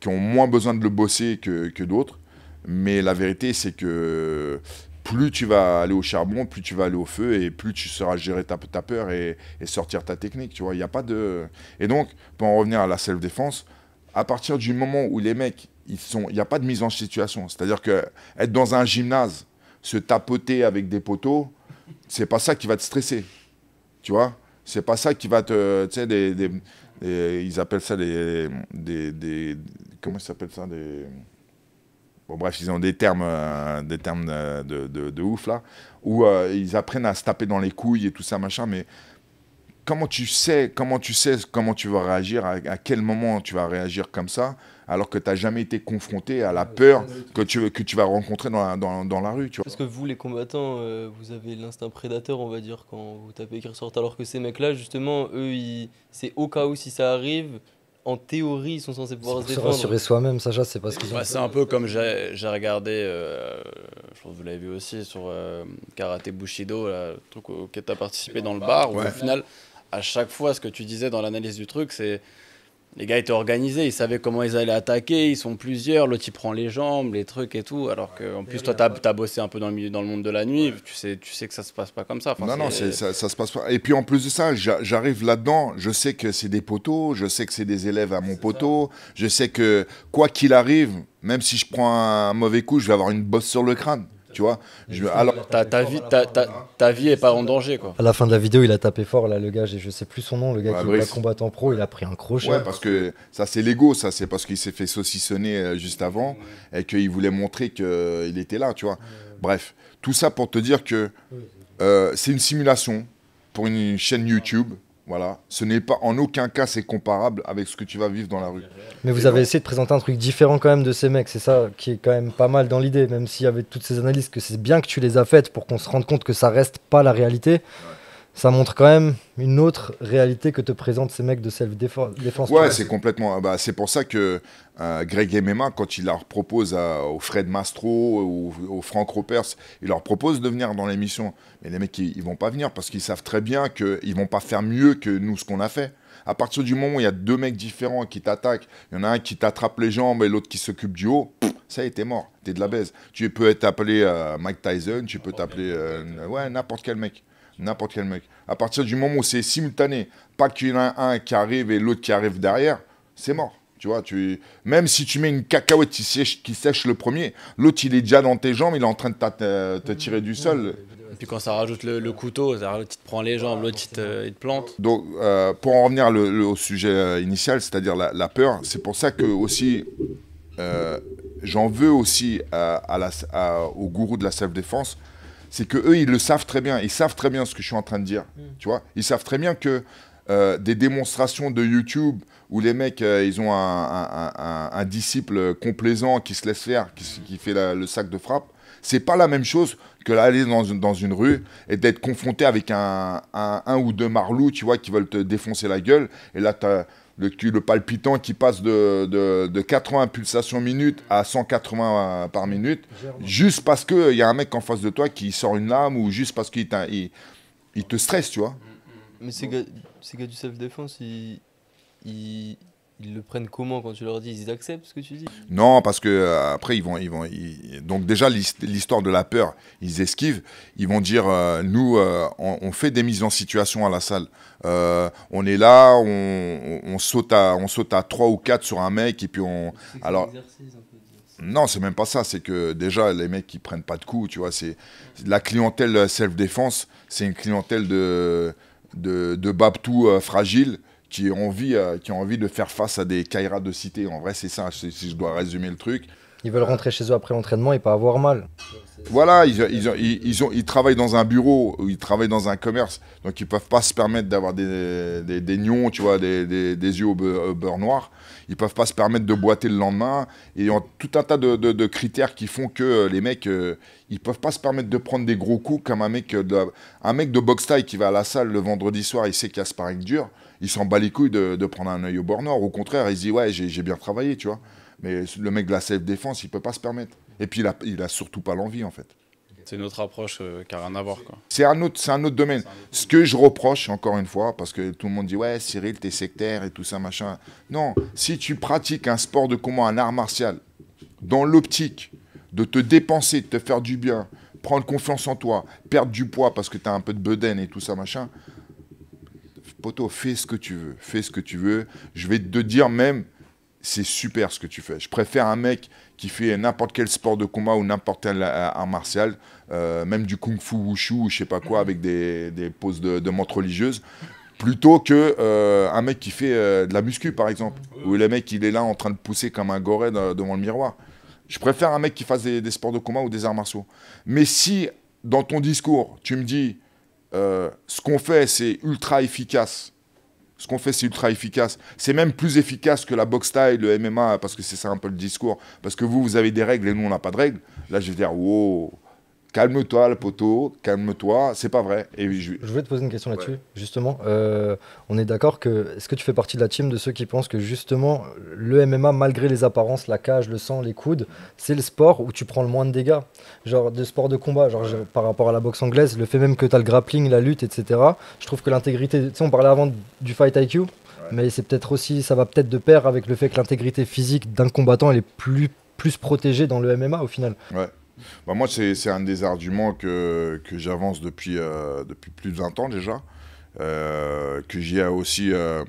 B: qui, ont moins besoin de le bosser que, que d'autres. Mais la vérité, c'est que plus tu vas aller au charbon, plus tu vas aller au feu et plus tu sauras gérer ta, ta peur et, sortir ta technique. Tu vois, il n'y a pas de. Et donc, pour en revenir à la self-défense, à partir du moment où les mecs il n'y a pas de mise en situation. C'est-à-dire que être dans un gymnase, se tapoter avec des poteaux, c'est pas ça qui va te stresser. Tu vois C'est pas ça qui va te. Tu sais, ils appellent ça des. des comment ils s'appelle ça des... Bon, bref, ils ont des termes, euh, des termes de, ouf là, où euh, ils apprennent à se taper dans les couilles et tout ça, machin, mais comment tu sais, comment tu sais comment tu vas réagir, à quel moment tu vas réagir comme ça alors que tu n'as jamais été confronté à la peur que tu, que tu vas rencontrer dans la, dans, la rue. Tu Parce que vous,
C: les combattants, euh, vous avez l'instinct prédateur, on va dire, quand vous tapez qui ressortent, alors que ces mecs-là, justement, eux, c'est au cas où si ça arrive, en théorie, ils sont censés pouvoir se, se rassurer
A: soi-même, Sacha,
D: c'est pas ce qu'ils ont. Bah, c'est un peu comme j'ai regardé, euh, je pense que vous l'avez vu aussi, sur euh, Karate Bushido, là, le truc auquel tu as participé bah, dans, le bar, où au final, à chaque fois, ce que tu disais dans l'analyse du truc, c'est les gars étaient organisés, ils savaient comment ils allaient attaquer, ils sont plusieurs, l'autre il prend les jambes, les trucs et tout. Alors que en plus, toi, tu as bossé un peu dans le, milieu, dans le monde de la nuit, tu, sais, tu sais que ça se passe pas comme ça. non, non, ça,
B: se passe pas. Et puis en plus de ça, j'arrive là-dedans, je sais que c'est des poteaux, je sais que c'est des élèves à mon poteau, je sais que quoi qu'il arrive, même si je prends un mauvais coup, je vais avoir une bosse sur le crâne vois Alors, ta, vie, ta, vie est pas en danger. quoi.
A: À la fin de la vidéo, il a tapé fort, là, le gars, je sais plus son nom, le gars est combattant pro, il a pris un crochet. parce
B: que ça, c'est l'ego, ça, c'est parce qu'il s'est fait saucissonner euh, juste avant et qu'il voulait montrer qu'il euh, était là, tu vois. Bref, tout ça pour te dire que euh, c'est une simulation pour une chaîne YouTube. Voilà, ce n'est pas en aucun cas c'est comparable avec ce que tu vas vivre dans la rue. Mais vous avez
A: essayé de présenter un truc différent quand même de ces mecs, c'est ça qui est quand même pas mal dans l'idée, même s'il y avait toutes ces analyses que c'est bien que tu les as faites pour qu'on se rende compte que ça reste pas la réalité ça montre quand même une autre réalité que te présentent ces mecs de self-défense. Ouais, c'est
B: complètement. Ah bah, c'est pour ça que euh, Greg MMA, quand il leur propose à, au Fred Mastro ou au Frank Ropers, il leur propose de venir dans l'émission. Mais les mecs, ils, ne vont pas venir parce qu'ils savent très bien qu'ils vont pas faire mieux que nous ce qu'on a fait. À partir du moment où il y a deux mecs différents qui t'attaquent, il y en a un qui t'attrape les jambes et l'autre qui s'occupe du haut, ça y est, t'es mort, t'es de la baise. Tu peux être appelé euh, Mike Tyson, tu peux ah, t'appeler euh, ouais, n'importe quel mec. N'importe quel mec. À partir du moment où c'est simultané, pas qu'il y en a un qui arrive et l'autre qui arrive derrière, c'est mort. Tu vois, tu... même si tu mets une cacahuète qui sèche, le premier, l'autre il est déjà dans tes jambes, il est en train de te tirer du sol.
D: Et puis quand ça rajoute le, couteau, l'autre il te prend les jambes, l'autre il te, plante.
B: Donc euh, pour en revenir le, au sujet euh, initial, c'est-à-dire la, peur, c'est pour ça que aussi euh, j'en veux aussi la, au gourou de la self-défense c'est que eux, ils le savent très bien. Ils savent très bien ce que je suis en train de dire. Mm. Tu vois, ils savent très bien que euh, des démonstrations de YouTube où les mecs, euh, ils ont un, disciple complaisant qui se laisse faire, qui, fait le sac de frappe. C'est pas la même chose que d'aller dans, une rue et d'être confronté avec un, ou deux marlous, tu vois, qui veulent te défoncer la gueule. Et là, le, le palpitant qui passe de, 80 pulsations minute à 180 par minute, juste parce qu'il y a un mec en face de toi qui sort une lame ou juste parce qu'il il te stresse, tu vois.
C: Mais ces gars, ces gars du self-défense, il... ils, ils le prennent comment quand tu leur dis Ils acceptent ce que tu dis
B: Non, parce que euh, après ils vont, ils vont, donc déjà l'histoire de la peur, ils esquivent. Ils vont dire euh, nous, euh, on, fait des mises en situation à la salle. on est là, on, saute à, on saute à trois ou quatre sur un mec et puis on. Alors. Non, c'est même pas ça. C'est que déjà, les mecs, qui prennent pas de coups, tu vois. C'est la clientèle self-défense. C'est une clientèle de, de, de Babtou fragile qui ont envie, euh, qui ont envie de faire face à des Kairas de cité. En vrai, c'est ça, si je dois résumer le truc. Ils veulent rentrer chez eux après l'entraînement et pas avoir mal. Voilà, ils, ont, ils, travaillent dans un bureau, ils travaillent dans un commerce, donc ils peuvent pas se permettre d'avoir des, des, des nions, tu vois, des, yeux au beurre, noir. Ils peuvent pas se permettre de boiter le lendemain. Et ils ont tout un tas de, critères qui font que euh, les mecs, euh, ils peuvent pas se permettre de prendre des gros coups comme un mec de, un mec de boxe qui va à la salle le vendredi soir, il sait qu'il y a sparring dur il s'en bat les couilles de, prendre un œil au bord nord. Au contraire, il se dit Ouais, j'ai bien travaillé, tu vois. Mais le mec de la self défense il peut pas se permettre. Et puis, il n'a il a surtout pas l'envie, en fait.
D: C'est une autre approche euh, qui n'a rien à voir.
B: C'est un, autre, un autre domaine. Ce que je reproche, encore une fois, parce que tout le monde dit Ouais, Cyril, t'es sectaire et tout ça, machin. Non, si tu pratiques un sport de combat, un art martial, dans l'optique de te dépenser, de te faire du bien, prendre confiance en toi, perdre du poids parce que tu as un peu de bedaine et tout ça, machin, « Poto, fais ce que tu veux, fais ce que tu veux. Je vais te dire même, c'est super ce que tu fais. Je préfère un mec qui fait n'importe quel sport de combat ou n'importe quel euh, art martial, euh, même du kung-fu wushu ou je sais pas quoi, avec des, poses de, de montre religieuse, plutôt que euh, un mec qui fait de la muscu par exemple, où le mec il est là en train de pousser comme un goré devant le miroir. Je préfère un mec qui fasse des, des, sports de combat ou des arts martiaux. Mais si dans ton discours tu me dis euh, ce qu'on fait, c'est ultra efficace. Ce qu'on fait, c'est ultra efficace. C'est même plus efficace que la boxe taille, le MMA, parce que c'est ça un peu le discours. Parce que vous, vous avez des règles et nous, on n'a pas de règles. Là, je vais dire, wow, calme-toi, le poteau, calme-toi, c'est pas vrai. Et je...
A: voulais te poser une question là-dessus, justement. Euh, on est d'accord que, est-ce que tu fais partie de la team de ceux qui pensent que justement, le MMA, malgré les apparences, la cage, le sang, les coudes, c'est le sport où tu prends le moins de dégâts Genre, de sport de combat, genre, par rapport à la boxe anglaise, le fait même que tu as le grappling, la lutte, etc. Je trouve que l'intégrité, tu sais, on parlait avant du fight IQ, mais c'est peut-être aussi, ça va peut-être de pair avec le fait que l'intégrité physique d'un combattant, est plus plus dans le MMA au final.
B: Ouais. Bah, moi, c'est un des arguments que, que j'avance depuis, euh, depuis plus de 20 ans déjà, euh, que j'y ai aussi... Euh,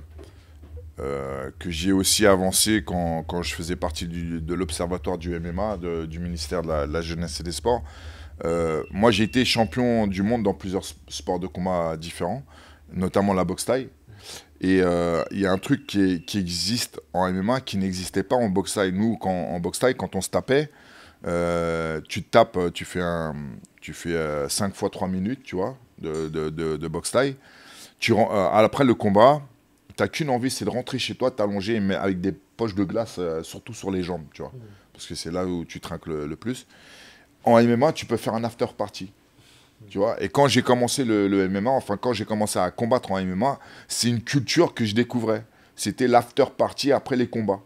B: j'ai aussi avancé quand, quand, je faisais partie de l'observatoire du MMA, du ministère de la, Jeunesse et des Sports. moi, j'ai été champion du monde dans plusieurs sports de combat différents, notamment la boxe taille. Et il y a un truc qui, qui, existe en MMA qui n'existait pas en boxe taille. Nous, quand, en boxe taille, quand on se tapait, euh, tu tapes, euh, tu fais, un, tu fais 5 euh, fois 3 minutes, tu vois, de, de, de, boxe taille. Tu, après le combat, t'as qu'une envie, c'est de rentrer chez toi, t'allonger avec des poches de glace, surtout sur les jambes, tu vois. Mmh. Parce que c'est là où tu trinques le, plus. En MMA, tu peux faire un after party. Tu vois et quand j'ai commencé le, MMA, enfin quand j'ai commencé à combattre en MMA, c'est une culture que je découvrais. C'était l'after party après les combats.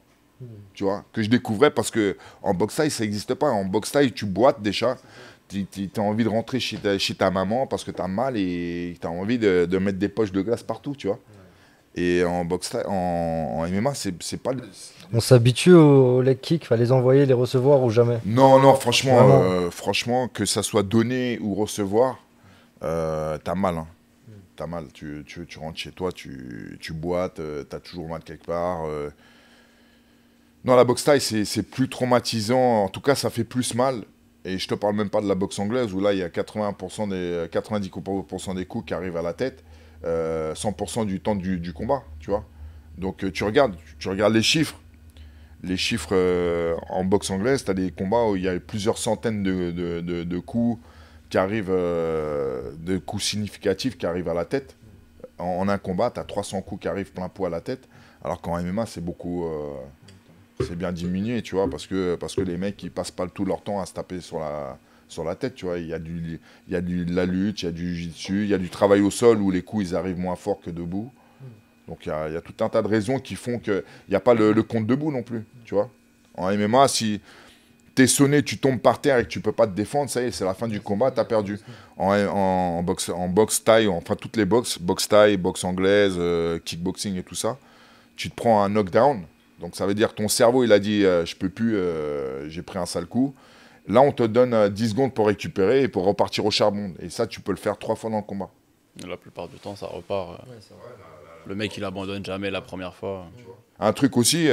B: Tu vois, que je découvrais parce que en boxe style ça n'existe pas. En boxe style tu boites déjà. Tu as envie de rentrer chez ta, chez ta maman parce que tu as mal et tu as envie de, mettre des poches de glace partout, tu vois. Et en boxe en, en MMA, c'est pas.
A: On s'habitue aux leg kicks, les envoyer, les recevoir ou jamais Non, non, franchement,
B: euh, franchement que ça soit donné ou recevoir, euh, t'as mal. Hein. mal. Tu, tu, rentres chez toi, tu, tu boites, euh, t'as toujours mal quelque part. Euh, non, la boxe taille, c'est plus traumatisant. En tout cas, ça fait plus mal. Et je te parle même pas de la boxe anglaise où là, il y a 90% des coups qui arrivent à la tête, 100% euh, du temps du, combat, tu vois. Donc euh, tu regardes, tu regardes les chiffres. Les chiffres euh, en boxe anglaise, tu as des combats où il y a plusieurs centaines de, coups qui arrivent, de coups significatifs qui arrivent à la tête. En, un combat, tu as 300 coups qui arrivent plein pot à la tête. Alors qu'en MMA, c'est beaucoup c'est bien diminué, tu vois, parce que, parce que les mecs, ils passent pas tout leur temps à se taper sur la, sur la tête, tu vois. Il y a du, il y de la lutte, il y a du jiu-jitsu, il y a du travail au sol où les coups, ils arrivent moins fort que debout. Donc il y, a, tout un tas de raisons qui font qu'il n'y a pas le, compte debout non plus, tu vois. En MMA, si t'es sonné, tu tombes par terre et que tu peux pas te défendre, ça y est, c'est la fin du combat, tu as perdu. En, en, en, boxe, taille, enfin toutes les boxes, boxe taille, boxe anglaise, euh, kickboxing et tout ça, tu te prends un knockdown, donc ça veut dire que ton cerveau, il a dit, euh, je peux plus, euh, j'ai pris un sale coup. Là, on te donne 10 euh, secondes pour récupérer et pour repartir au charbon. Et
D: ça, tu peux le faire trois fois dans le combat. La plupart du temps, ça repart. le mec, il abandonne jamais la première fois.
B: Un truc aussi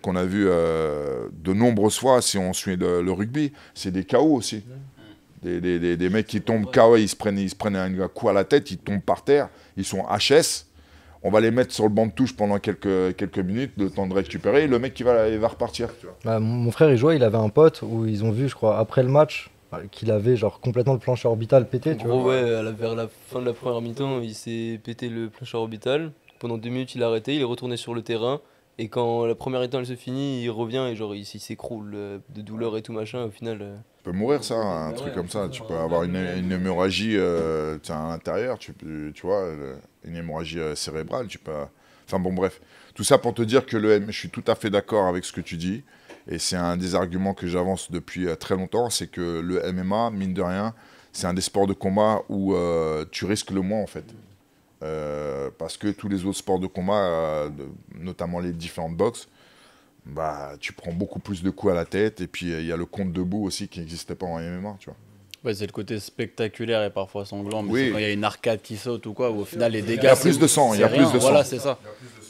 B: qu'on a vu de nombreuses fois, si on suit le, rugby, c'est des KO aussi. Des, des, mecs qui tombent KO, ils se prennent, ils se prennent un coup à la tête, ils tombent par terre, ils sont HS on va les mettre sur le banc de touche pendant quelques, quelques minutes, de temps de récupérer, le mec qui va, il va repartir.
A: Bah, mon frère, il jouait, il avait un pote où ils ont vu, je crois, après le match, bah, qu'il avait genre complètement le plancher orbital pété. Tu vois.
C: ouais, vers la fin de la première mi-temps, il s'est pété le plancher orbital. Pendant deux minutes, il a arrêté, il est retourné sur le terrain. Et quand la première mi-temps elle se finit, il revient et genre il, s'écroule euh, de douleur et tout machin. Au final, euh.
B: tu peux mourir ça, un truc comme ça. Tu peux avoir une, hémorragie euh, à l'intérieur, tu, tu vois une hémorragie euh, cérébrale, tu peux... Enfin bon, bref. Tout ça pour te dire que le M, je suis tout à fait d'accord avec ce que tu dis, et c'est un des arguments que j'avance depuis euh, très longtemps, c'est que le MMA, mine de rien, c'est un des sports de combat où euh, tu risques le moins en fait. parce que tous les autres sports de combat, notamment les différentes boxes, bah, tu prends beaucoup plus de coups à la tête, et puis il y a le compte debout aussi qui n'existait pas en MMA, tu vois.
D: Ouais, c'est le côté spectaculaire et parfois sanglant, mais oui. quand il y a une arcade qui saute ou quoi, où au final les dégâts. Il y a plus de sang, il y a plus de sang. Voilà, c'est ça.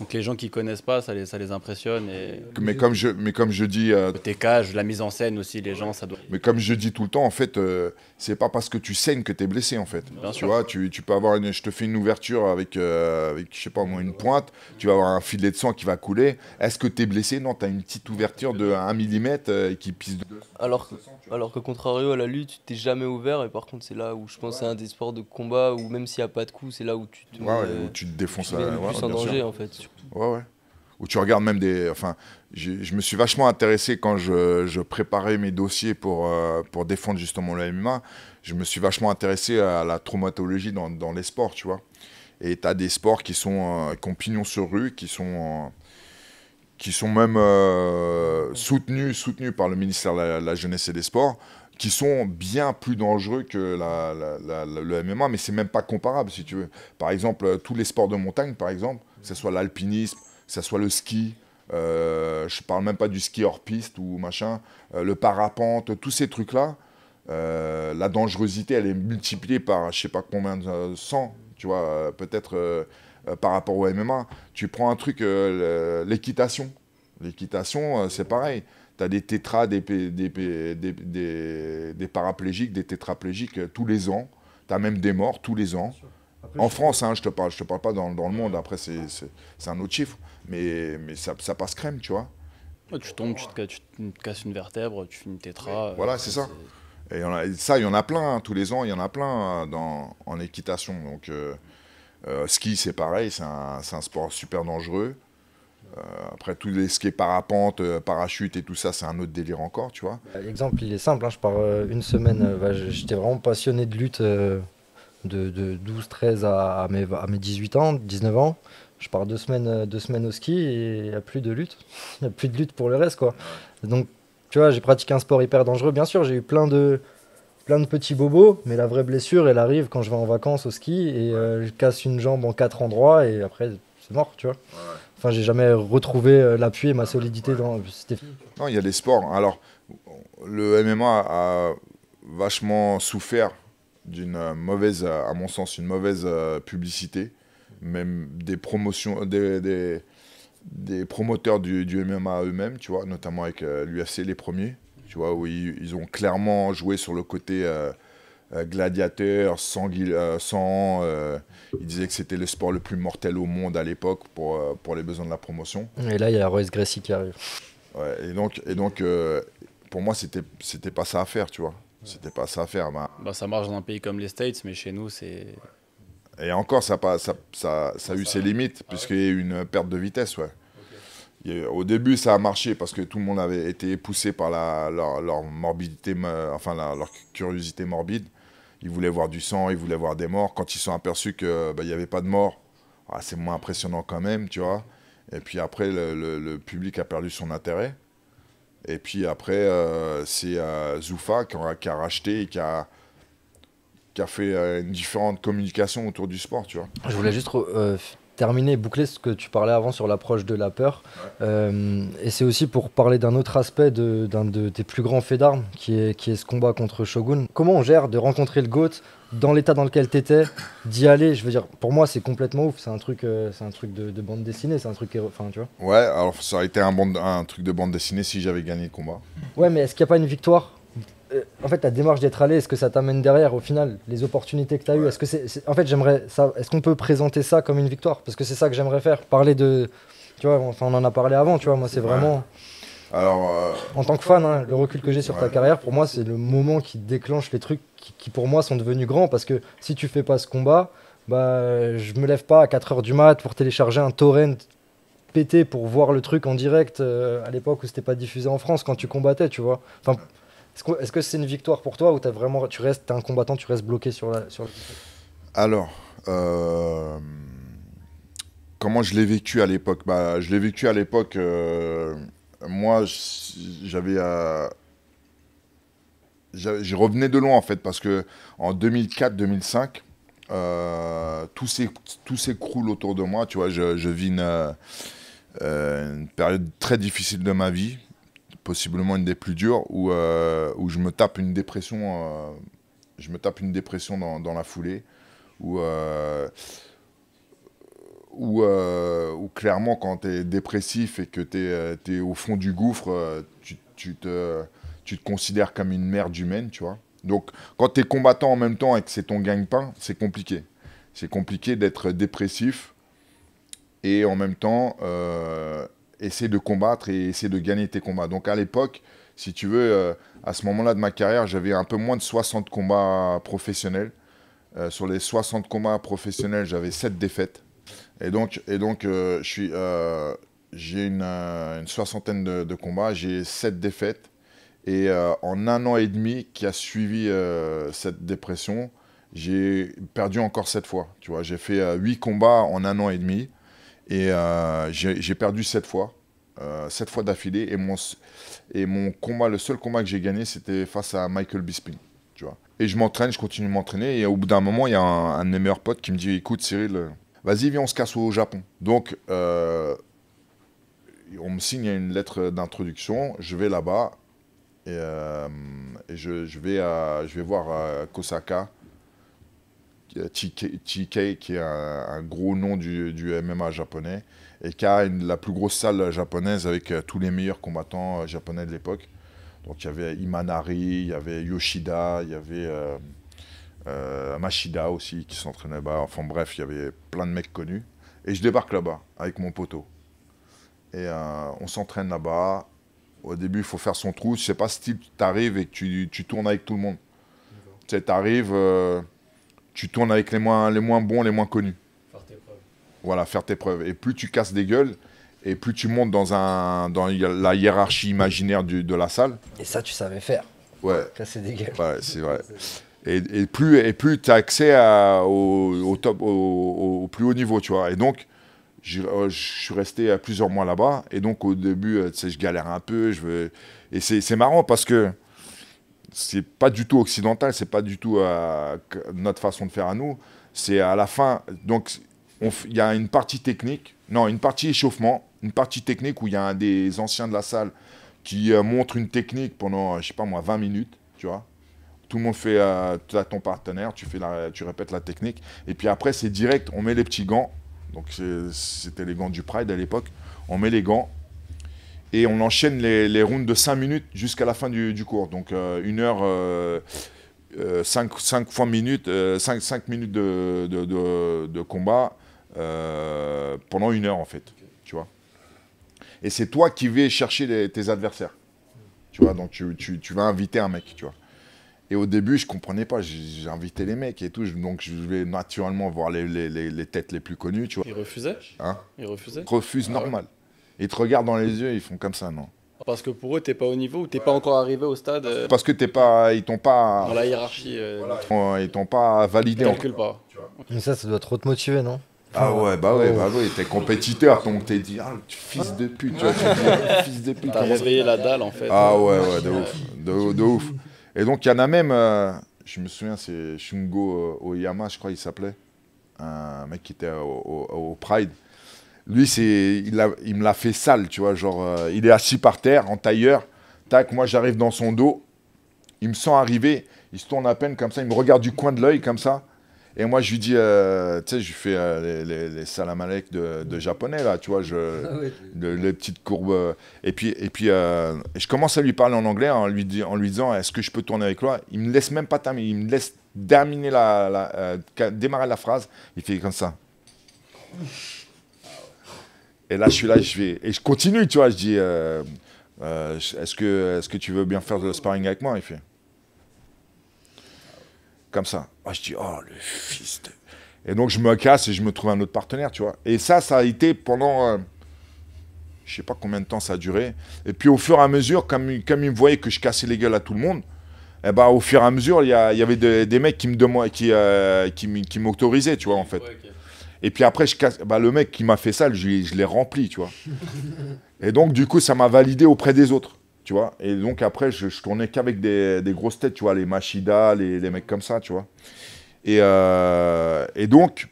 D: Donc les gens qui connaissent pas, ça les, ça les impressionne. Et...
B: Mais, comme je, mais comme je dis. Euh... Tes
D: cages, la mise en scène aussi, les gens, ça doit.
B: Mais comme je dis tout le temps, en fait, euh, c'est pas parce que tu saignes que tu es blessé, en fait. Bien tu vois, tu, tu, peux avoir une. Je te fais une ouverture avec, euh, avec, je sais pas moi, une pointe, tu vas avoir un filet de sang qui va couler. Est-ce que tu es blessé Non, tu as une petite ouverture de 1 mm euh, qui pisse de.
C: Alors, alors que contrario à la lutte, tu t'es jamais ouvert. Et par contre, c'est là où je pense à un des sports de combat où même s'il n'y a pas de coup c'est là où tu te, tu te défonces. en danger, en fait. Ouais, ouais.
B: Où tu regardes même des. Enfin, je me suis vachement intéressé quand je, préparais mes dossiers pour, euh, pour défendre justement le MMA. Je me suis vachement intéressé à la traumatologie dans, dans les sports, tu vois. Et tu as des sports qui sont euh, qui ont pignon sur rue, qui sont, euh, qui sont même soutenus, soutenus par le ministère de la Jeunesse et des Sports qui sont bien plus dangereux que le MMA, mais c'est même pas comparable si tu veux. Par exemple, euh, tous les sports de montagne, par exemple, que ce soit l'alpinisme, que ce soit le ski, euh, je parle même pas du ski hors piste ou machin, euh, le parapente, tous ces trucs-là, euh, la dangerosité, elle est multipliée par je sais pas combien de 100, tu vois, peut-être par rapport au MMA. Tu prends un truc, l'équitation. L'équitation, c'est pareil tu as des tétras, des, des, des, des, paraplégiques, des tétraplégiques euh, tous les ans. Tu as même des morts tous les ans. en France, hein, je ne te parle, je te parle pas dans, dans le monde, après c'est un autre chiffre, mais, mais ça, ça, passe crème, tu vois. tu tombes, tu te,
D: casses une vertèbre, tu finis tétra. Euh, voilà, c'est ça.
B: Et ça, il y en a plein, hein. tous les ans, il y en a plein euh, dans, en équitation. Donc, ski, c'est pareil, c'est un, un, sport super dangereux. Euh, après, tout les qui parapente, euh, parachute et tout ça, c'est un autre délire encore, tu vois.
A: Bah, l'exemple, il est simple. Hein. je pars euh, une semaine, bah, j'étais vraiment passionné de lutte de, 12-13 à, mes, à mes 18 ans, 19 ans je pars deux semaines, deux semaines au ski et il n'y a plus de lutte. Il n'y a plus de lutte pour le reste, quoi. Donc, tu vois, j'ai pratiqué un sport hyper dangereux. Bien sûr, j'ai eu plein de, plein de petits bobos, mais la vraie blessure, elle arrive quand je vais en vacances au ski et je casse une jambe en quatre endroits et après, c'est mort, tu vois. Enfin, j'ai jamais retrouvé euh, l'appui et ma solidité dans.
B: Non, il y a des sports. Alors, le MMA a vachement souffert d'une euh, mauvaise, euh, à mon sens, une mauvaise publicité, même des promotions, des, des, promoteurs du, du MMA eux-mêmes, tu vois, notamment avec l'UFC les premiers, tu vois, où ils, ont clairement joué sur le côté. Euh, gladiateur, euh, sang, sang euh, il disait que c'était le sport le plus mortel au monde à l'époque pour, pour les besoins de la promotion. Et là, il y a Royce Gracie qui arrive. et donc, et donc pour moi, c'était, c'était pas ça à faire, tu vois. C'était pas ça à faire. Ben.
D: Bah, ça marche dans un pays comme les States, mais chez nous, c'est.
B: Et encore, ça, pas, ça, a eu ses limites, ah puisqu'il y a eu une perte de vitesse, ouais. au début, ça a marché parce que tout le monde avait été poussé par la, leur, morbidité, enfin leur curiosité morbide. Ils voulaient voir du sang, ils voulaient voir des morts. Quand ils sont aperçus qu'il bah, n'y avait pas de morts, ah, c'est moins impressionnant quand même, tu vois. Et puis après, le, public a perdu son intérêt. Et puis après, euh, c'est euh, Zoufa qui a, racheté et qui a, fait euh, une différente communication autour du sport, tu vois. Je voulais
A: juste terminer boucler ce que tu parlais avant sur l'approche de la peur. Euh, et c'est aussi pour parler d'un autre aspect d'un de, tes plus grands faits d'armes, qui est, qui est ce combat contre Shogun. Comment on gère de rencontrer le GOAT dans l'état dans lequel tu étais, d'y aller, je veux dire, pour moi c'est complètement ouf, c'est un truc, euh, c'est un truc de, bande dessinée, c'est un truc, enfin tu vois.
B: Ouais, alors ça aurait été un, un truc de bande dessinée si j'avais gagné le combat.
A: Ouais, mais est-ce qu'il n'y a pas une victoire en fait, la démarche d'être allé, est-ce que ça t'amène derrière au final les opportunités que tu as eues Est-ce que c'est, en fait, j'aimerais ça. Est-ce qu'on peut présenter ça comme une victoire Parce que c'est ça que j'aimerais faire. Parler de, tu vois, enfin, on en a parlé avant. Tu vois, moi, c'est vraiment. Alors, euh, en tant que fan, hein, le recul que j'ai sur ta carrière, pour moi, c'est le moment qui déclenche les trucs qui, pour moi, sont devenus grands. Parce que si tu fais pas ce combat, bah, je me lève pas à 4 h du mat pour télécharger un torrent pété pour voir le truc en direct euh, à l'époque où c'était pas diffusé en France quand tu combattais, tu vois. Est-ce que, c'est une victoire pour toi ou t'as vraiment, tu restes, un combattant, tu restes bloqué sur la. Sur
B: Alors, euh, comment je l'ai vécu à l'époque bah, Je l'ai vécu à l'époque, euh, moi, j'avais. Euh, j'ai je revenais de loin en fait, parce que en 2004-2005, tout, tout s'écroule autour de moi. Tu vois, je, je vis une période très difficile de ma vie possiblement une des plus dures, où, euh, où je me tape une dépression, euh, je me tape une dépression dans, la foulée, où, euh, clairement quand tu es dépressif et que tu es, au fond du gouffre, tu, te, tu te considères comme une merde humaine, tu vois. Donc, quand tu es combattant en même temps et que c'est ton gagne-pain, c'est compliqué. C'est compliqué d'être dépressif et en même temps essayer de combattre et essayer de gagner tes combats. Donc à l'époque, si tu veux, euh, à ce moment-là de ma carrière, j'avais un peu moins de 60 combats professionnels. Euh, sur les 60 combats professionnels, j'avais 7 défaites. Et donc, et donc euh, euh j'ai une, soixantaine de, combats, j'ai 7 défaites. Et en un an et demi qui a suivi cette dépression, j'ai perdu encore 7 fois. Tu vois, j'ai fait 8 combats en un an et demi. Et euh, j'ai perdu sept fois, euh, sept fois d'affilée. Et mon, et mon combat, le seul combat que j'ai gagné, c'était face à Michael Bisping. Tu vois. Et je m'entraîne, je continue de m'entraîner. Et au bout d'un moment, il y a un, un, de mes meilleurs potes qui me dit Écoute, Cyril, vas-y, viens, on se casse au Japon. Donc, euh, on me signe une lettre d'introduction. Je vais là-bas. Et, euh, vais, je vais voir Kosaka TK, qui est un, gros nom du, MMA japonais et qui a la plus grosse salle japonaise avec euh, tous les meilleurs combattants euh, japonais de l'époque. Donc il y avait Imanari, il y avait Yoshida, il y avait euh, Mashida aussi qui s'entraînait là-bas. Enfin bref, il y avait plein de mecs connus. Et je débarque là-bas avec mon poteau. Et on s'entraîne là-bas. Au début, il faut faire son trou. Je sais pas si tu arrives et tu, tu tournes avec tout le monde. Tu sais, tu arrives tu tournes avec les moins, les moins bons, les moins connus. Faire tes preuves. Voilà, faire tes preuves. Et plus tu casses des gueules, et plus tu montes dans, un, dans la hiérarchie imaginaire du, de la salle. Et ça, tu savais faire. Ouais. Casser des gueules. Ouais, c'est vrai. Et, et, plus et plus tu as accès au, au, top, au, plus haut niveau, tu vois. Et donc, euh, je, suis resté plusieurs mois là-bas. Et donc, au début, euh, tu je galère un peu. Je veux... Et c'est marrant parce que c'est pas du tout occidental, c'est pas du tout euh, notre façon de faire à nous. C'est à la fin, donc il y a une partie technique, non, une partie échauffement, une partie technique où il y a un des anciens de la salle qui euh, montre une technique pendant, je sais pas moi, 20 minutes, tu vois. Tout le monde fait, à euh, tu as ton partenaire, tu, fais tu répètes la technique. Et puis après, c'est direct, on met les petits gants. Donc c'était les gants du Pride à l'époque. On met les gants, et on enchaîne les, les rounds de 5 minutes jusqu'à la fin du, cours. Donc euh, une heure, 5, euh, euh, fois minutes, 5, 5 minutes de, combat pendant une heure en fait. Tu vois et c'est toi qui vais chercher tes adversaires. Tu vois, donc tu, vas inviter un mec, tu vois. Et au début, je comprenais pas, j'ai invité les mecs et tout, donc je vais naturellement voir les, têtes les plus connues, tu vois. Ils refusaient Hein Ils refusaient Refuse ah normal. Ils te regardent dans les yeux ils font comme ça, non
D: parce que pour eux, t'es pas au niveau ou t'es pas encore arrivé au stade. Euh, parce
B: que t'es pas, ils t'ont pas. Dans la
D: hiérarchie. Euh,
B: ils t'ont pas validé. t'enculent
D: pas.
A: Mais ça, ça doit trop te motiver, non ah ouais, bah ouais, oh. bah ouais,
B: t'es compétiteur, donc t'es dit, ah, fils de pute, tu vois, tu ah, fils de pute. T'as réveillé la dalle, en fait. Ah ouais, ouais, de ouf, de, ouf. Et donc, il y en a même, euh, je me souviens, c'est Shungo Oyama, je crois, il s'appelait, un mec qui était au Pride. Lui, c'est, il, me l'a fait sale, tu vois. Genre, euh, il est assis par terre, en tailleur. Tac, moi, j'arrive dans son dos. Il me sent arriver. Il se tourne à peine comme ça. Il me regarde du coin de l'œil, comme ça. Et moi, je lui dis, euh, tu sais, je fais euh, les, les, salamalek de, japonais, là, tu vois, je, ah les petites courbes. Et puis, et puis je commence à lui parler en anglais en lui, en lui disant, est-ce que je peux tourner avec toi Il me laisse même pas terminer, il me laisse la démarrer la phrase. Il fait comme ça. Et là, je suis là, je vais. Et je continue, tu vois. Je dis euh, euh, Est-ce que, est que tu veux bien faire de le sparring avec moi Il fait Comme ça. Ah, je dis Oh, le fils de... Et donc, je me casse et je me trouve un autre partenaire, tu vois. Et ça, ça a été pendant. Euh, je sais pas combien de temps ça a duré. Et puis, au fur et à mesure, comme, comme ils me voyaient que je cassais les gueules à tout le monde, et eh ben, au fur et à mesure, il y, avait des mecs qui me qui, qui, m'autorisaient, tu vois, en fait. Et puis après, je casse, bah, le mec qui m'a fait ça, je, l'ai rempli, tu vois. Et donc, du coup, ça m'a validé auprès des autres, tu vois. Et donc, après, je, tournais qu'avec des, grosses têtes, tu vois, les Machida, les, les mecs comme ça, tu vois. Et, euh, et donc,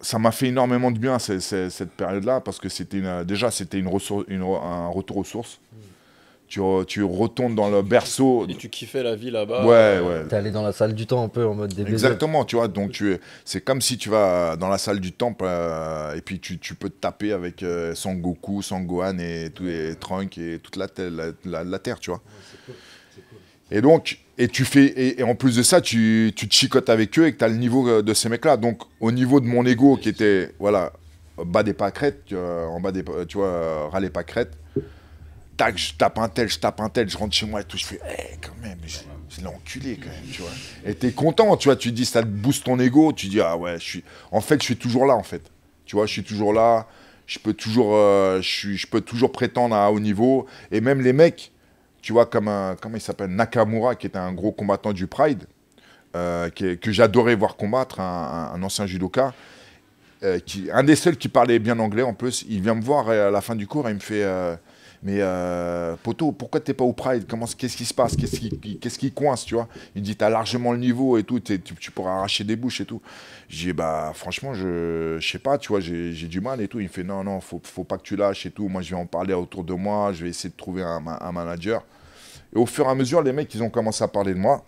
B: ça m'a fait énormément de bien, cette, période-là, parce que c'était déjà, c'était une, une un retour aux sources. Mm. Tu, retombes retournes dans le berceau. Et tu kiffais la vie là-bas. Ouais, ouais. T'es allé dans la salle du temps un peu en mode début. Exactement, tu vois. Donc, c'est comme si tu vas dans la salle du temple euh, et puis tu, peux te taper avec Sangoku, euh, Son Goku, Son Gohan et, tous les Trunk et toute la, Terre, tu vois. C'est cool. Cool. Et donc, et tu fais, et, en plus de ça, tu, te chicotes avec eux et que tu as le niveau euh, de ces mecs-là. Donc, au niveau de mon ego qui était, voilà, bas des pâquerettes, en bas des, tu vois, les pâquerettes tac, je tape un tel, je tape un tel, je rentre chez moi et tout, je fais, hé, eh, quand même, je l'ai enculé quand même, tu vois. Et t'es content, tu vois, tu dis, ça te booste ton ego, tu dis, ah ouais, je suis, en fait, je suis toujours là, en fait. Tu vois, je suis toujours là, je peux toujours, euh, je, suis, je peux toujours prétendre à haut niveau. Et même les mecs, tu vois, comme un, comment il s'appelle, Nakamura, qui était un gros combattant du Pride, euh, que, j'adorais voir combattre, un, ancien judoka, euh, qui, un des seuls qui parlait bien anglais en plus, il vient me voir à la fin du cours et il me fait mais euh, poto, pourquoi pourquoi t'es pas au Pride Comment, qu'est-ce qui se passe Qu'est-ce qui, qu'est-ce qui coince, tu vois Il me dit, t'as largement le niveau et tout, tu, tu, pourras arracher des bouches et tout. J'ai bah franchement, je, ne sais pas, tu vois, j'ai, du mal et tout. Il me fait, non, non, faut, faut pas que tu lâches et tout. Moi, je vais en parler autour de moi, je vais essayer de trouver un, manager. Et au fur et à mesure, les mecs, ils ont commencé à parler de moi.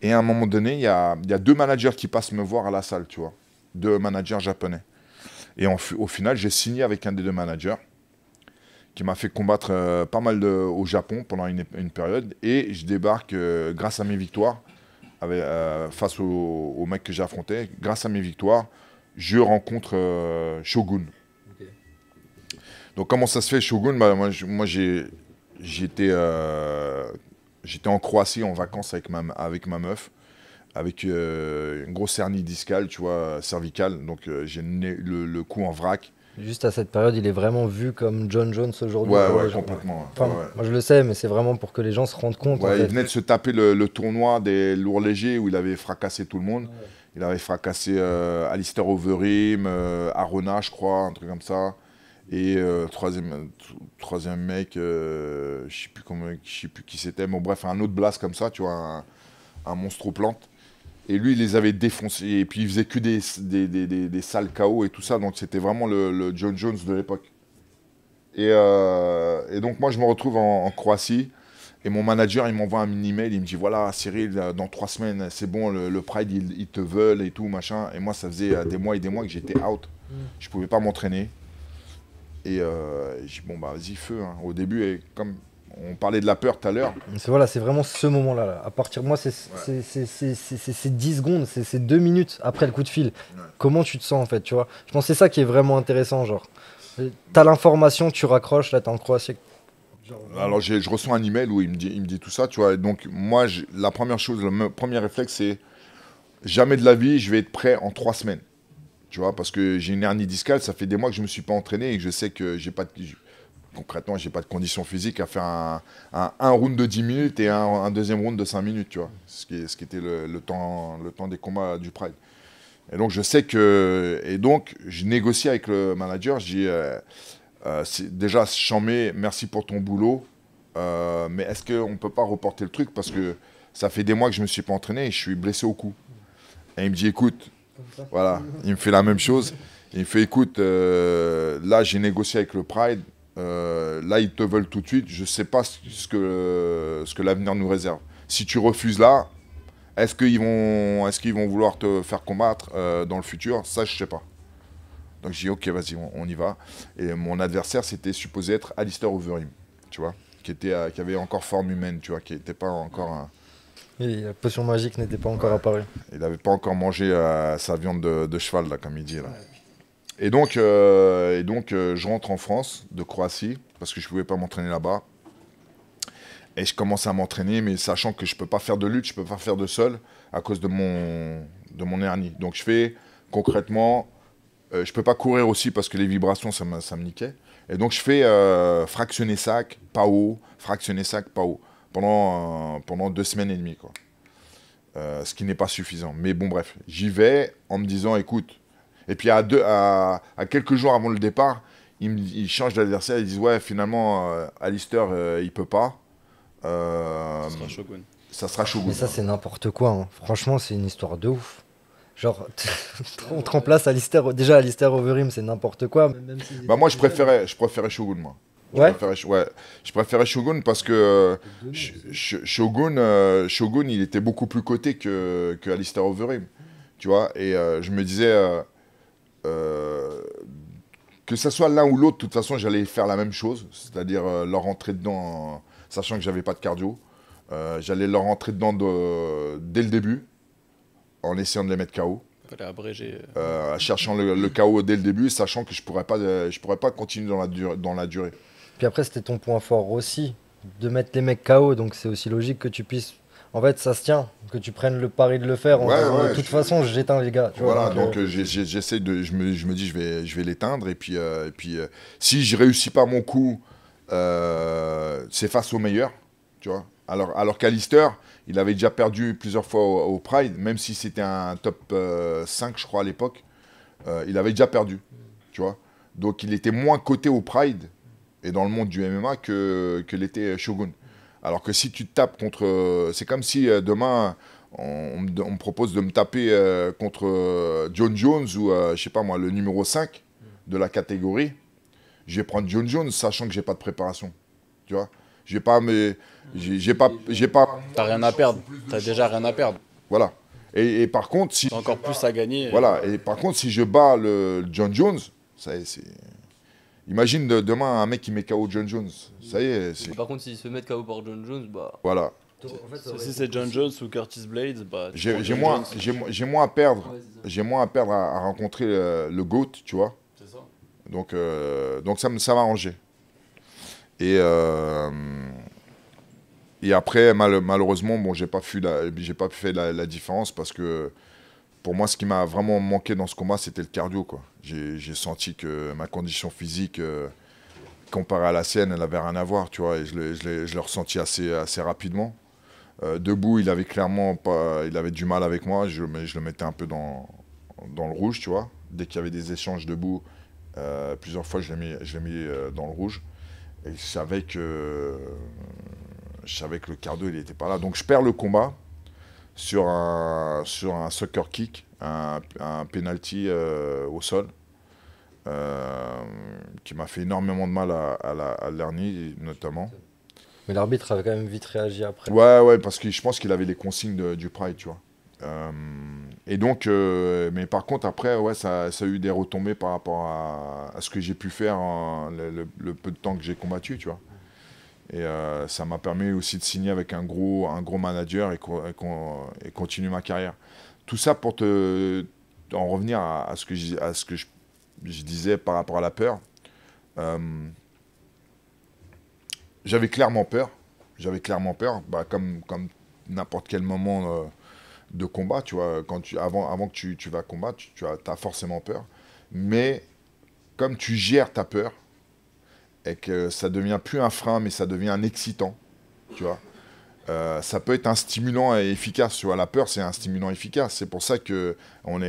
B: Et à un moment donné, il y a, deux managers qui passent me voir à la salle, tu vois. Deux managers japonais. Et au final, j'ai signé avec un des deux managers qui m'a fait combattre euh, pas mal au Japon pendant une, période. Et je débarque, euh, grâce à mes victoires, euh, face aux mecs que j'ai grâce à mes victoires, je rencontre Shogun. Donc comment ça se fait Shogun bah, Moi j'étais en Croatie en vacances avec ma, avec ma meuf avec une grosse hernie discale, tu vois, cervicale. Donc j'ai le, le cou en vrac. Juste à cette période,
A: il est vraiment vu comme John Jones aujourd'hui. Ouais, euh, complètement. Moi, je le sais, mais c'est vraiment pour que les gens se rendent compte. Il venait
B: de se taper le, tournoi des lourds légers où il avait fracassé tout le monde. Il avait fracassé euh, Alistair Overeem, euh, Arona, je crois, un truc comme ça. Et troisième, troisième mec, je ne sais plus qui c'était, mais bref, un autre blast comme ça, tu vois, un, un monstre aux plantes. Et lui, il les avait défoncés. Et puis, il faisait que des, des, des, sales KO et tout ça. Donc, c'était vraiment le, John Jones de l'époque. Euh, et, donc, moi, je me retrouve en, Croatie. Et mon manager, il m'envoie un mini-mail. Il me dit Voilà, Cyril, euh, dans trois semaines, c'est bon, le, Pride, ils, te veulent et tout, machin. Et moi, ça faisait euh, des mois et des mois que j'étais out. Mm. Je pouvais pas m'entraîner. Et je dis Bon, bah, vas-y, feu. Hein. Au début, comme on parlait de la peur tout à l'heure.
A: Voilà, c'est vraiment ce moment-là. À partir moi, c'est ces 10 secondes, c'est ces 2 minutes après le coup de fil. Comment tu te sens en fait, tu vois Je pense que c'est ça qui est vraiment intéressant, genre. as l'information, tu raccroches, là t'es en Croatie.
B: Alors je reçois un email où il me dit, il me dit tout ça, tu vois. Donc moi, la première chose, le premier réflexe, c'est jamais de la vie, je vais être prêt en 3 semaines. Tu vois, parce que j'ai une hernie discale, ça fait des mois que je ne me suis pas entraîné et que je sais que j'ai pas de concrètement, j'ai pas de condition physique à faire un, round de 10 minutes et un, deuxième round de 5 minutes, tu vois. Ce qui, ce qui était le, temps, le temps des combats du Pride. Et donc, je sais que. Et donc, je négocie avec le manager. Je dis euh, euh, déjà, Chamé, merci pour ton boulot. Euh, mais est-ce qu'on ne peut pas reporter le truc Parce que ça fait des mois que je ne me suis pas entraîné et je suis blessé au cou. Et il me dit écoute, voilà, il me fait la même chose. Il me fait écoute, là, j'ai négocié avec le Pride. Euh, là, ils te veulent tout de suite. Je ne sais pas ce que, ce que l'avenir nous réserve. Si tu refuses là, est-ce qu'ils vont, vont vouloir te faire combattre euh, dans le futur Ça, je ne sais pas. Donc j'ai dit, ok, vas-y, on, y va. Et mon adversaire, c'était supposé être Alistair Overeem, tu vois, qui, était, euh, qui avait encore forme humaine, tu vois, qui n'était pas encore... la potion magique n'était pas encore apparue. Il n'avait pas encore mangé sa viande de, cheval, là, comme il dit. Là. Et donc, euh, et donc euh, je rentre en France, de Croatie, parce que je ne pouvais pas m'entraîner là-bas. Et je commence à m'entraîner, mais sachant que je ne peux pas faire de lutte, je ne peux pas faire de sol à cause de mon, de mon hernie. Donc je fais concrètement, euh, je ne peux pas courir aussi parce que les vibrations, ça, me, niquait. Et donc je fais fractionner sac, pas haut, fractionner sac, pas haut, pendant, pendant deux semaines et demie. Quoi. ce qui n'est pas suffisant. Mais bon, bref, j'y vais en me disant, écoute, et puis à, deux, à, quelques jours avant le départ, ils, il changent d'adversaire. Ils disent Ouais, finalement, euh, Alistair, euh, il peut pas. Euh, ça sera Shogun. Ça Mais ça,
A: c'est n'importe quoi. Hein. Franchement, c'est une histoire de ouf. Genre, on te remplace Alistair. Déjà, Alistair Overeem, c'est n'importe quoi.
B: bah, moi, je préférais, je préférais Shogun, moi. Je Préférais, Je préférais Shogun parce que Shogun, il était beaucoup plus coté que, que Alistair Overeem. Tu vois, et je me disais, euh, que ce soit l'un ou l'autre, de toute façon, j'allais faire la même chose, c'est-à-dire euh, leur rentrer dedans, sachant que j'avais pas de cardio. Euh, j'allais leur rentrer dedans dès le début, en essayant de les mettre KO. cherchant le, KO dès le début, sachant que je pourrais pas, je pourrais pas continuer dans la, dans la durée. Puis après, c'était ton point fort aussi, de mettre les mecs KO, donc c'est
A: aussi logique que tu puisses en fait, ça se tient. Que tu prennes le pari de le faire. de toute façon, j'éteins les gars. voilà, donc, euh,
B: euh, j'essaie de. Je me, dis, je vais, je vais l'éteindre. Et puis, euh, et puis si je réussis pas mon coup, c'est face au meilleur. Tu vois alors, alors il avait déjà perdu plusieurs fois au, Pride, même si c'était un top 5, je crois, à l'époque. il avait déjà perdu. Tu vois Donc, il était moins coté au Pride et dans le monde du MMA que, que l'était Shogun. Alors que si tu tapes contre. Euh, c'est comme si euh, demain, on, me propose de me taper euh, contre John Jones ou, je sais pas moi, le numéro 5 de la catégorie. Je vais prendre John Jones sachant que j'ai pas de préparation. Tu vois J'ai pas mais J'ai pas.
D: J'ai pas. rien à perdre. tu T'as déjà rien à perdre. Voilà. Et, et par contre, si. encore plus à gagner. Voilà.
B: Et par contre, si je bats le John Jones, ça c'est Imagine demain un mec qui met KO John Jones. Ça y est.
C: Par contre, s'il se met KO par John Jones, bah. Voilà.
D: si c'est John Jones ou Curtis Blades, bah, j'ai moins, à perdre.
B: j'ai moins à perdre à, rencontrer le, GOAT, tu vois. C'est ça. Donc, euh, donc ça, ça m'a arrangé. Et, euh, et après, malheureusement, bon, j'ai pas, pas fait la, différence parce que pour moi, ce qui m'a vraiment manqué dans ce combat, c'était le cardio, quoi j'ai senti que ma condition physique, euh, comparée à la sienne, elle avait rien à voir, tu vois, et je l'ai ressenti assez, assez rapidement. Euh, debout, il avait clairement pas, il avait du mal avec moi, je, le mettais un peu dans, dans le rouge, tu vois. Dès qu'il y avait des échanges debout, euh, plusieurs fois, je l'ai mis, mis dans le rouge. Et je savais que, je savais le quart il n'était pas là. Donc je perds le combat sur un, sur un soccer kick, un, penalty au sol. Euh, qui m'a fait énormément de mal à, à, la, notamment. Mais l'arbitre avait quand même vite réagi après. Ouais, ouais, parce que je pense qu'il avait les consignes du Pride, tu vois. Euh, et donc, euh, mais par contre, après, ouais, ça, ça, a eu des retombées par rapport à, ce que j'ai pu faire le, peu de temps que j'ai combattu, tu vois. Et ça m'a permis aussi de signer avec un gros, un gros manager et, continuer ma carrière. Tout ça pour te, en revenir à, ce que à ce que je je disais par rapport à la peur, euh, j'avais clairement peur. J'avais clairement peur, bah, comme, n'importe quel moment euh, de combat, tu vois, quand avant, que tu, vas combattre, tu, as, forcément peur. Mais comme tu gères ta peur, et que ça devient plus un frein, mais ça devient un excitant, tu vois, euh, ça peut être un stimulant efficace. Tu la peur, c'est un stimulant efficace. C'est pour ça que on a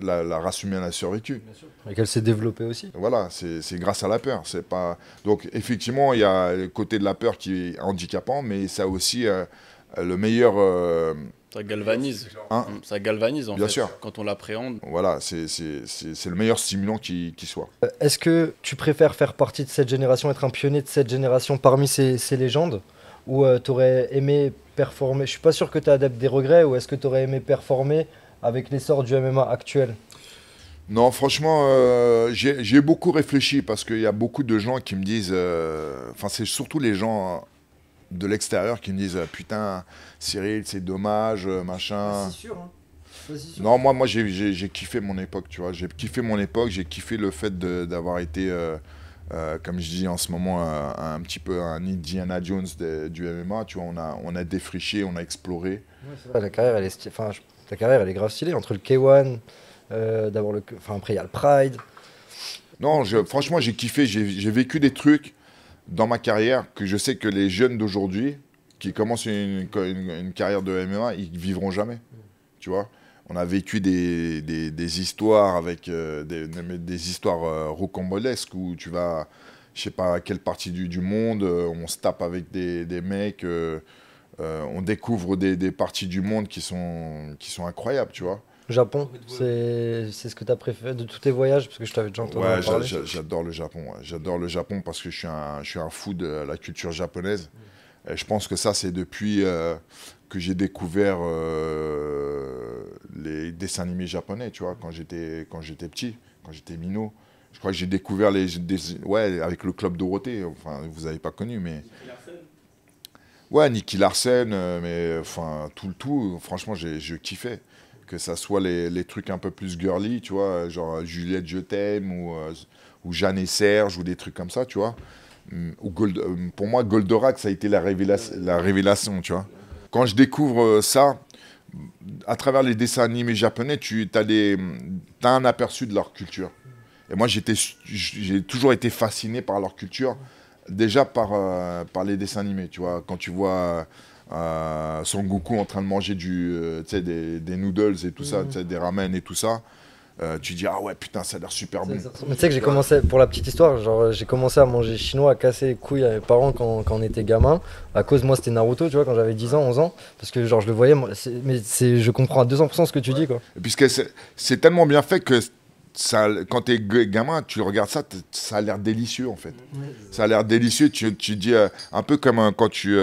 B: la, la race humaine a survécu. Et qu'elle s'est développée aussi. Voilà, c'est grâce à la peur. C'est pas donc effectivement, il y a le côté de la peur qui est handicapant, mais ça aussi euh, le meilleur. Euh, ça galvanise. Hein mm. ça galvanise en fait. Quand on l'appréhende. Voilà, c'est le meilleur stimulant qui, soit. Est-ce que
A: tu préfères faire partie de cette génération, être un pionnier de cette génération parmi ces légendes où euh, tu aurais aimé performer Je suis pas sûr que tu es des regrets, ou est-ce que tu aurais aimé performer avec l'essor du MMA actuel
B: non, franchement, euh, j'ai beaucoup réfléchi parce qu'il y a beaucoup de gens qui me disent, euh, enfin c'est surtout les gens de l'extérieur qui me disent putain Cyril c'est dommage machin. Ah, c'est
A: sûr. Hein. sûr.
B: Non moi moi j'ai kiffé mon époque tu vois j'ai kiffé mon époque j'ai kiffé le fait d'avoir été euh, comme je dis en ce moment, euh, un petit peu un Indiana Jones du MMA. Tu vois, on a, on a défriché, on a exploré. Ouais, la, carrière, elle est grave stylée.
A: Entre le K1, euh, le... Enfin, après, il y a le Pride.
B: Non, franchement, j'ai kiffé. J'ai vécu des trucs dans ma carrière que je sais que les jeunes d'aujourd'hui, qui commencent une, une, une, carrière de MMA, ils vivront jamais. Tu vois on a vécu des, histoires avec euh, des, histoires euh, rocambolesques où tu vas, je sais pas à quelle partie du, monde, euh, on se tape avec des, mecs, on découvre des, parties du monde qui sont, qui sont incroyables, tu vois.
A: Japon, c'est ce que tu as préféré de tous tes voyages Parce que je t'avais déjà entendu ouais,
B: J'adore le Japon. J'adore le Japon parce que je suis un, je suis un fou de la culture japonaise. Mm je pense que ça, c'est depuis euh, que j'ai découvert euh, les dessins animés japonais, tu vois, quand j'étais petit, quand j'étais minot. Je crois que j'ai découvert les, ouais, avec le club Dorothée. Enfin, vous n'avez pas connu, mais. Ouais, Nicky Larsen, euh, mais enfin, tout le tout, franchement, je kiffais. Que ça soit les, trucs un peu plus girly, tu vois, genre Juliette, je t'aime, ou, ou Jeanne et Serge, ou des trucs comme ça, tu vois. Euh, pour moi, Goldorak, ça a été la, révélation, tu vois. Quand je découvre euh, ça, à travers les dessins animés japonais, tu as, un aperçu de leur culture. Et moi, j'ai toujours été fasciné par leur culture, déjà par, euh, les dessins animés, tu vois. Quand tu vois Son Goku en train de manger des, noodles et tout ça, mhm. des ramen et tout ça, euh, tu dis ah ouais putain ça a l'air super bon. Mais tu sais que j'ai commencé pour la petite
A: histoire, genre euh, j'ai commencé à manger chinois, à casser les couilles à mes parents quand, quand on était gamin. À cause moi c'était Naruto, tu vois, quand j'avais 10 ans, 11 ans, parce que genre je le voyais, mais c'est je comprends à 200% ce que tu dis quoi.
B: puisque c'est tellement bien fait que ça, quand t'es gamin, tu regardes ça, ça a l'air délicieux en fait. Ça a l'air délicieux. Tu, tu dis euh, un peu comme quand tu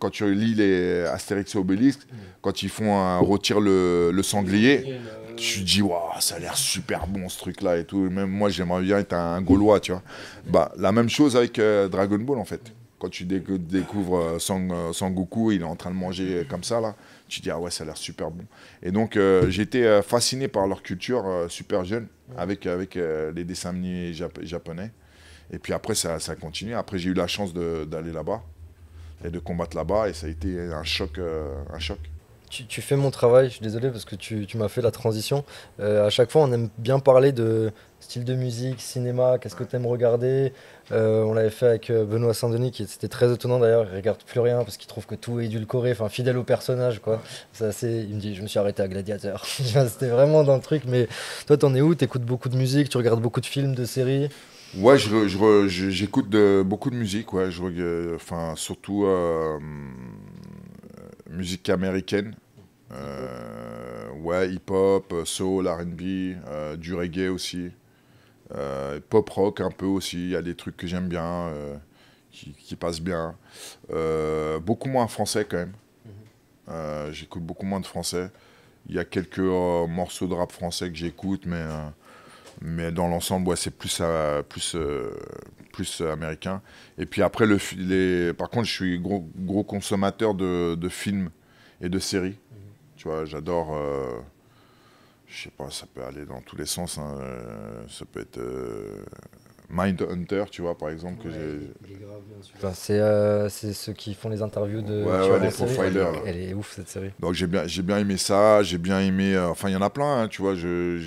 B: quand tu lis les Astérix et Obélix, quand ils font rôtir le, le sanglier tu dis, waouh, ça a l'air super bon ce truc-là et tout. Même moi, j'aimerais bien être un, Gaulois, tu vois. Bah, la même chose avec euh, Dragon Ball, en fait. Quand tu découvres euh, Sangoku, euh, il est en train de manger comme ça, là. Tu dis, ah ouais, ça a l'air super bon. Et donc, j'étais fasciné par leur culture super jeune avec, avec les dessins animés japonais. Et puis après, ça, ça a continué. Après, j'ai eu la chance d'aller là-bas et de combattre là-bas. Et ça a été un choc. un choc
A: tu, fais mon travail, je suis désolé parce que tu, m'as fait la transition. Euh, à chaque fois, on aime bien parler de style de musique, cinéma, qu'est-ce que tu aimes regarder. Euh, on l'avait fait avec euh, Benoît Saint-Denis, qui était très étonnant d'ailleurs, il regarde plus rien parce qu'il trouve que tout est édulcoré, enfin fidèle au personnage. quoi. il me dit, je me suis arrêté à Gladiateur. C'était vraiment dans le truc, mais toi, t'en es où T'écoutes beaucoup de musique, tu regardes beaucoup de films, de séries
B: Ouais, j'écoute je, beaucoup de musique, ouais. Je, enfin, surtout musique américaine. Euh, ouais, hip-hop, soul, RB, euh, du reggae aussi. Euh, pop rock un peu aussi. Il y a des trucs que j'aime bien, qui, passent bien. beaucoup moins français quand même. Mhm. j'écoute beaucoup moins de français. Il y a quelques morceaux de rap français que j'écoute, mais mais dans l'ensemble, c'est plus, euh, plus, euh, plus euh, américain. Et puis après, le, par contre, je suis gros, gros consommateur de, films et de séries. Tu vois, j'adore. Je je sais pas, ça peut aller dans tous les sens. Hein, ça peut être Mind Mindhunter, tu vois, par exemple. que
A: c'est ceux qui font les interviews de. Ouais, ouais, les profilers. Elle, est ouf cette série.
B: Donc j'ai bien, j'ai bien aimé ça. J'ai bien aimé. enfin, il y en a plein, hein, tu vois. Je,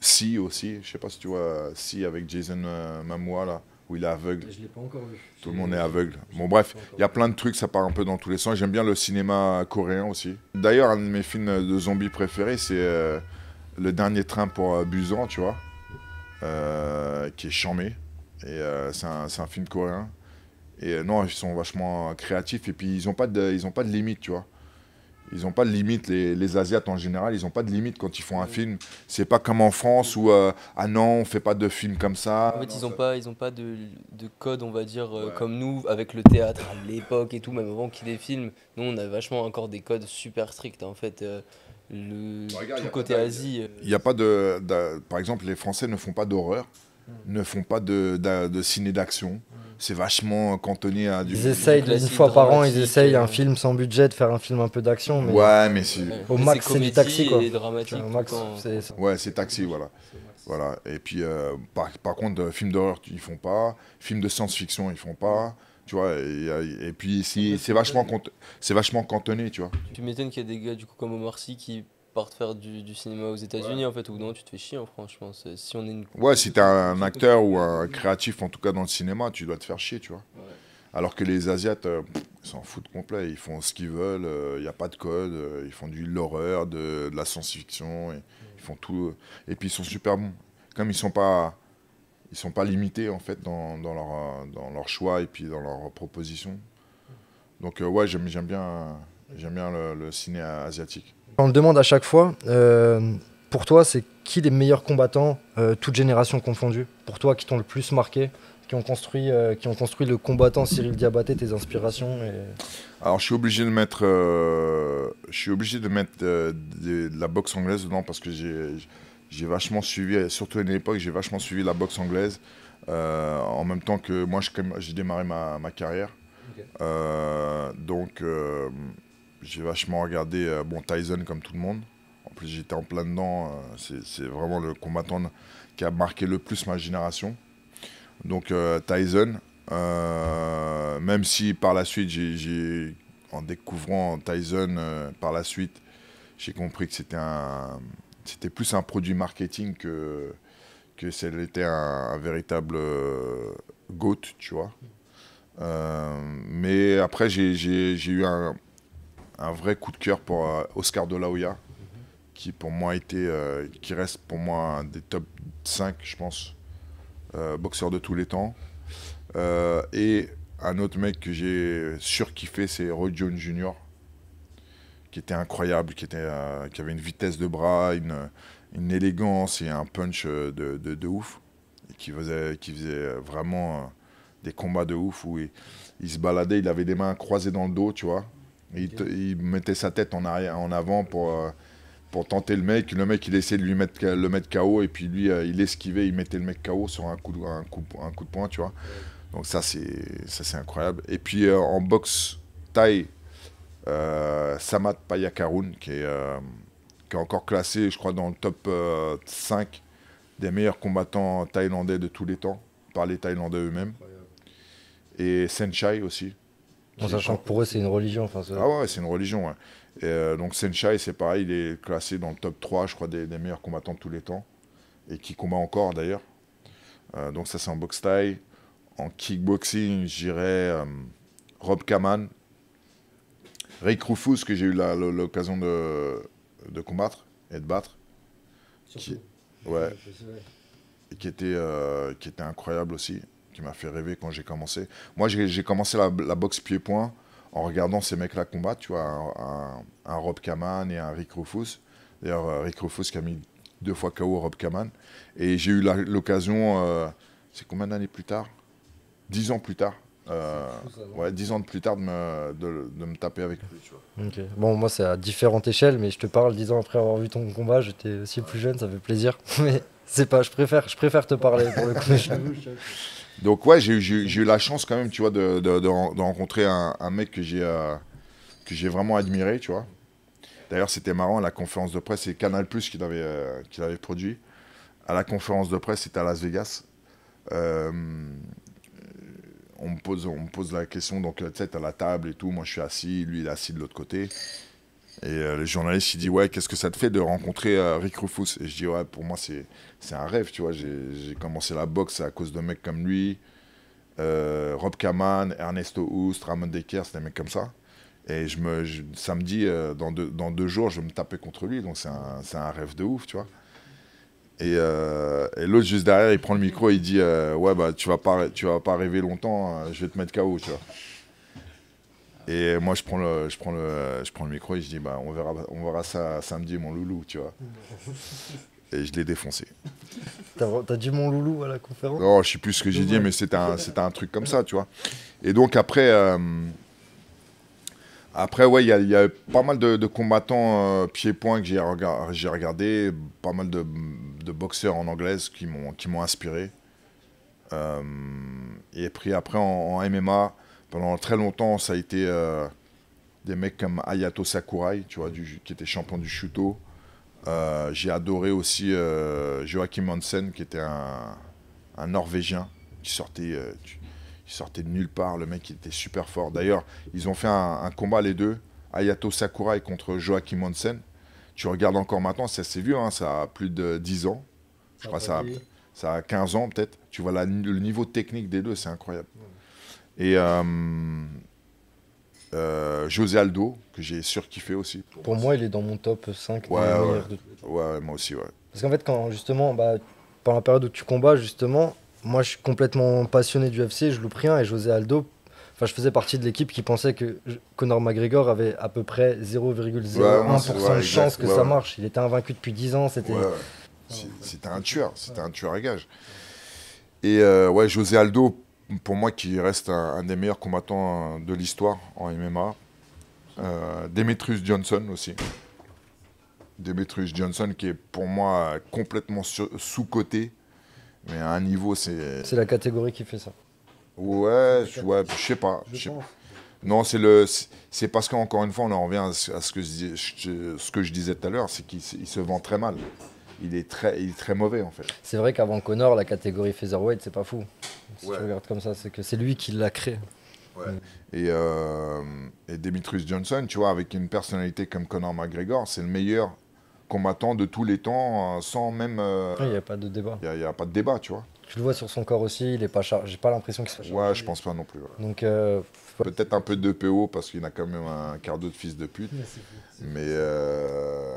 B: si aussi, je sais pas si tu vois Si avec Jason euh, Mamoua là, où il est aveugle. Je l'ai pas encore vu. Tout le monde est aveugle. Bon bref, il y a plein de trucs, ça part un peu dans tous les sens. J'aime bien le cinéma coréen aussi. D'ailleurs, un de mes films de zombies préférés, c'est euh, Le dernier train pour euh, Busan, tu vois, qui est chamé. Et c'est un, film coréen. Et non, ils sont vachement créatifs et puis ils n'ont pas ont pas de limite, tu vois. Ils n'ont pas de limite. Les, les, Asiates en général, ils n'ont pas de limite quand ils font un mm. film. C'est pas comme en France où euh, ah non, on fait pas de film comme ça. En fait, ils n'ont
C: pas, ils ont pas de, de, code, on va dire, euh, comme nous avec le théâtre à l'époque et tout, même avant qu'il y ait Nous, on a vachement encore des codes super stricts en fait. Euh, le bah, côté Asie. Il n'y
B: a pas de, Par exemple, les Français ne font pas d'horreur ne font pas de, de, ciné d'action. C'est vachement euh, cantonné à du. Ils essayent une fois
C: par an, ils essayent un euh.
A: film sans budget de faire un film un peu d'action. Mais ouais, mais c'est.
B: Au max, c'est du
C: taxi quoi. au max,
B: Ouais, c'est taxi, voilà. Voilà. Et puis, euh, par, contre, films d'horreur, ils font pas. Films de science-fiction, ils font pas. Tu vois, et, puis c'est vachement, c'est vachement cantonné, tu vois.
C: Tu m'étonnes qu'il y a des gars, du coup, comme Omar Sy qui te faire du, cinéma aux États-Unis, en fait, ou non, tu te fais chier franchement, euh, Si on est une...
B: Ouais, si t'es un, acteur ou un créatif, en tout cas dans le cinéma, tu dois te faire chier, tu vois. Ouais. Alors que les Asiates euh, ils s'en foutent complet, ils font ce qu'ils veulent, il euh, n'y a pas de code, ils font de l'horreur, de, la science-fiction, mm. ils font tout. et puis ils sont super bons. Comme ils sont pas, ils sont pas limités en fait dans, dans leur, dans leur choix et puis dans leurs propositions. Mm. Donc ouais, j'aime bien, j'aime bien le, cinéma asiatique.
A: On le demande à chaque fois. Euh, pour toi, c'est qui les meilleurs combattants, toute euh, toutes générations confondues Pour toi, qui t'ont le plus marqué qui ont, construit, euh, qui ont construit le combattant Cyril Diabaté, tes inspirations
B: Alors, je suis obligé de mettre, je suis obligé de, mettre de, la boxe anglaise dedans parce que j'ai vachement suivi, surtout à une époque, j'ai vachement suivi la boxe anglaise en même temps que moi, j'ai démarré ma, carrière. donc j'ai vachement regardé euh, bon, Tyson comme tout le monde. En plus, j'étais en plein dedans. Euh, c'est vraiment le combattant qui a marqué le plus ma génération. Donc euh, Tyson, même si par la suite, j'ai en découvrant Tyson par la suite, j'ai compris que c'était un, c'était plus un produit marketing que que c'était un, un, véritable goat, tu vois. mais après, j'ai eu un, un vrai coup de cœur pour euh, Oscar de la Hoya, qui pour moi était, euh, qui reste pour moi un des top 5, je pense, euh, boxeurs de tous les temps. et un autre mec que j'ai surkiffé, c'est Roy Jones Jr., qui était incroyable, qui, était, qui avait une vitesse de bras, une, élégance et un punch de, ouf, qui faisait, vraiment des combats de ouf où il, se baladait, il avait des mains croisées dans le dos, tu vois. Il, mettait sa tête en, avant pour, euh, pour tenter le mec. Le mec, il essayait de lui mettre, le mettre KO et puis lui, euh, il esquivait, il mettait le mec KO sur un coup de, un coup, un coup de poing, tu vois. Donc ça, c'est, incroyable. Et puis euh, en boxe Thaï, Samat Payakaroun, qui est, qui est encore classé, je crois, dans le top 5 des meilleurs combattants thaïlandais de tous les temps, par les Thaïlandais eux-mêmes. Et Senchai aussi, en sachant que pour eux, c'est une religion. ah ouais, c'est une religion. Euh, donc Senshai, c'est pareil, il est classé dans le top 3, je crois, des, meilleurs combattants de tous les temps. Et qui combat encore, d'ailleurs. Euh, donc ça, c'est en boxe taille. En kickboxing, j'irais euh, Rob Kaman. Rick Rufus, que j'ai eu l'occasion de, combattre et de battre. Qui, ouais. Et qui était incroyable aussi qui m'a fait rêver quand j'ai commencé. Moi, j'ai commencé la, boxe pied-point en regardant ces mecs-là combattre, tu vois, un, Rob Kaman et un Rick Rufus. D'ailleurs, euh, Rick Rufus qui a mis deux fois KO Rob Kaman. Et j'ai eu l'occasion, euh, c'est combien d'années plus tard Dix ans plus tard. Euh, dix ans plus tard de me, de, me taper avec
A: lui, Bon, moi, c'est à différentes échelles, mais je te parle dix ans après avoir vu ton combat, j'étais aussi plus jeune, ça fait plaisir. Mais c'est pas, je préfère, je préfère te parler pour le coup.
B: Donc ouais, j'ai eu la chance quand même, tu vois, de, de, rencontrer un, mec euh, que j'ai vraiment admiré, tu vois. D'ailleurs, c'était marrant, à la conférence de presse, c'est Canal Plus qui l'avait euh, avait produit. À la conférence de presse, c'était à Las Vegas. Euh, on, me pose, on pose la question, donc tu sais, à la table et tout, moi je suis assis, lui il est assis de l'autre côté. Et euh, le journaliste, il dit Ouais, qu'est-ce que ça te fait de rencontrer euh, Rick Rufus Et je dis Ouais, pour moi, c'est, un rêve, tu vois. J'ai, commencé la boxe à cause de mecs comme lui, euh, Rob Kaman, Ernesto Houst, Ramon Decker, c'est des mecs comme ça. Et je me, samedi, dans, deux, jours, je vais me taper contre lui. Donc, c'est un, rêve de ouf, tu vois. Et, l'autre, juste derrière, il prend le micro et il dit Ouais, bah, tu vas pas, tu vas pas rêver longtemps, hein, je vais te mettre KO, tu vois. Et moi, je prends le, je prends le, je prends le micro et je dis, bah, on verra, on verra ça samedi, mon loulou, tu vois. et je l'ai défoncé.
A: T'as dit mon loulou à la conférence Non, je sais
B: plus ce que j'ai dit, mais c'était un, un truc comme ça, tu vois. Et donc après, euh, après ouais, il y, y, a pas mal de, combattants euh, pieds-points que j'ai regardés, regardé, pas mal de, boxeurs en anglaise qui m'ont inspiré. Euh, et puis après en MMA, pendant très longtemps, ça a été euh, des mecs comme Ayato Sakurai, tu vois, qui était champion du chuteau. j'ai adoré aussi euh, Joachim Hansen, qui était un, Norvégien qui sortait, euh, sortait de nulle part. Le mec, il était super fort. D'ailleurs, ils ont fait un, combat, les deux, Ayato Sakurai contre Joachim Hansen. Tu regardes encore maintenant, c'est assez vieux, hein, ça a plus de 10 ans. Je crois que ça a, ça a 15 ans peut-être. Tu vois le niveau technique des deux, c'est incroyable. Et euh, euh, José Aldo, que j'ai surkiffé aussi.
A: Pour, moi, il est dans mon top 5 ouais, De...
B: ouais moi aussi, ouais.
A: Parce qu'en fait, quand justement, bah, pendant la période où tu combats, justement, moi je suis complètement passionné du UFC, je loupe rien, et José Aldo, enfin je faisais partie de l'équipe qui pensait que Conor McGregor avait à peu près 0,01% de chance que ça marche. Il était invaincu depuis 10 ans, c'était...
B: Ah, c'était un tueur, c'était un tueur à gage. Et euh, ouais, José Aldo, pour moi qui reste un, des meilleurs combattants euh, de l'histoire en MMA. Euh, Demetrius Johnson aussi. Demetrius Johnson qui est pour moi euh, complètement sous-coté, mais à un niveau c'est... C'est la catégorie qui fait ça. Ouais, je sais pas. non, c'est le, c'est parce qu'encore une fois, on en revient à ce que je disais tout à l'heure, c'est qu'il se vend très mal il est très, il est très mauvais en fait. C'est vrai qu'avant Connor, la catégorie featherweight, c'est pas fou. Si tu regardes comme ça, c'est que c'est lui qui l'a créé. Et, euh, Demetrius Johnson, tu vois, avec une personnalité comme Connor McGregor, c'est le meilleur combattant de tous les temps, euh, sans même. Euh, il n'y a pas de débat. Il n'y a, pas de débat, tu vois.
A: Je le vois sur son corps aussi, il est pas chargé. J'ai pas l'impression qu'il soit chargé. Ouais,
B: je pense pas non plus. Donc, euh, Peut-être un peu de PO parce qu'il a quand même un quart d'eau de fils de pute. Mais, euh,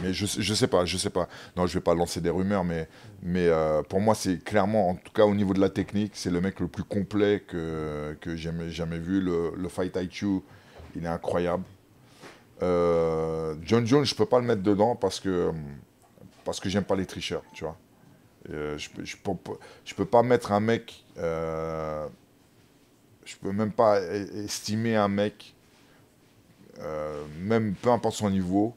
B: mais je, ne sais pas, je sais pas. Non, je vais pas lancer des rumeurs, mais, mais euh, pour moi, c'est clairement, en tout cas au niveau de la technique, c'est le mec le plus complet que, que j'ai jamais vu. Le, Fight IQ, il est incroyable. Euh, John Jones, je peux pas le mettre dedans parce que, parce que j'aime pas les tricheurs, tu vois. je, ne peux, peux pas mettre un mec je peux même pas estimer un mec, euh, même peu importe son niveau,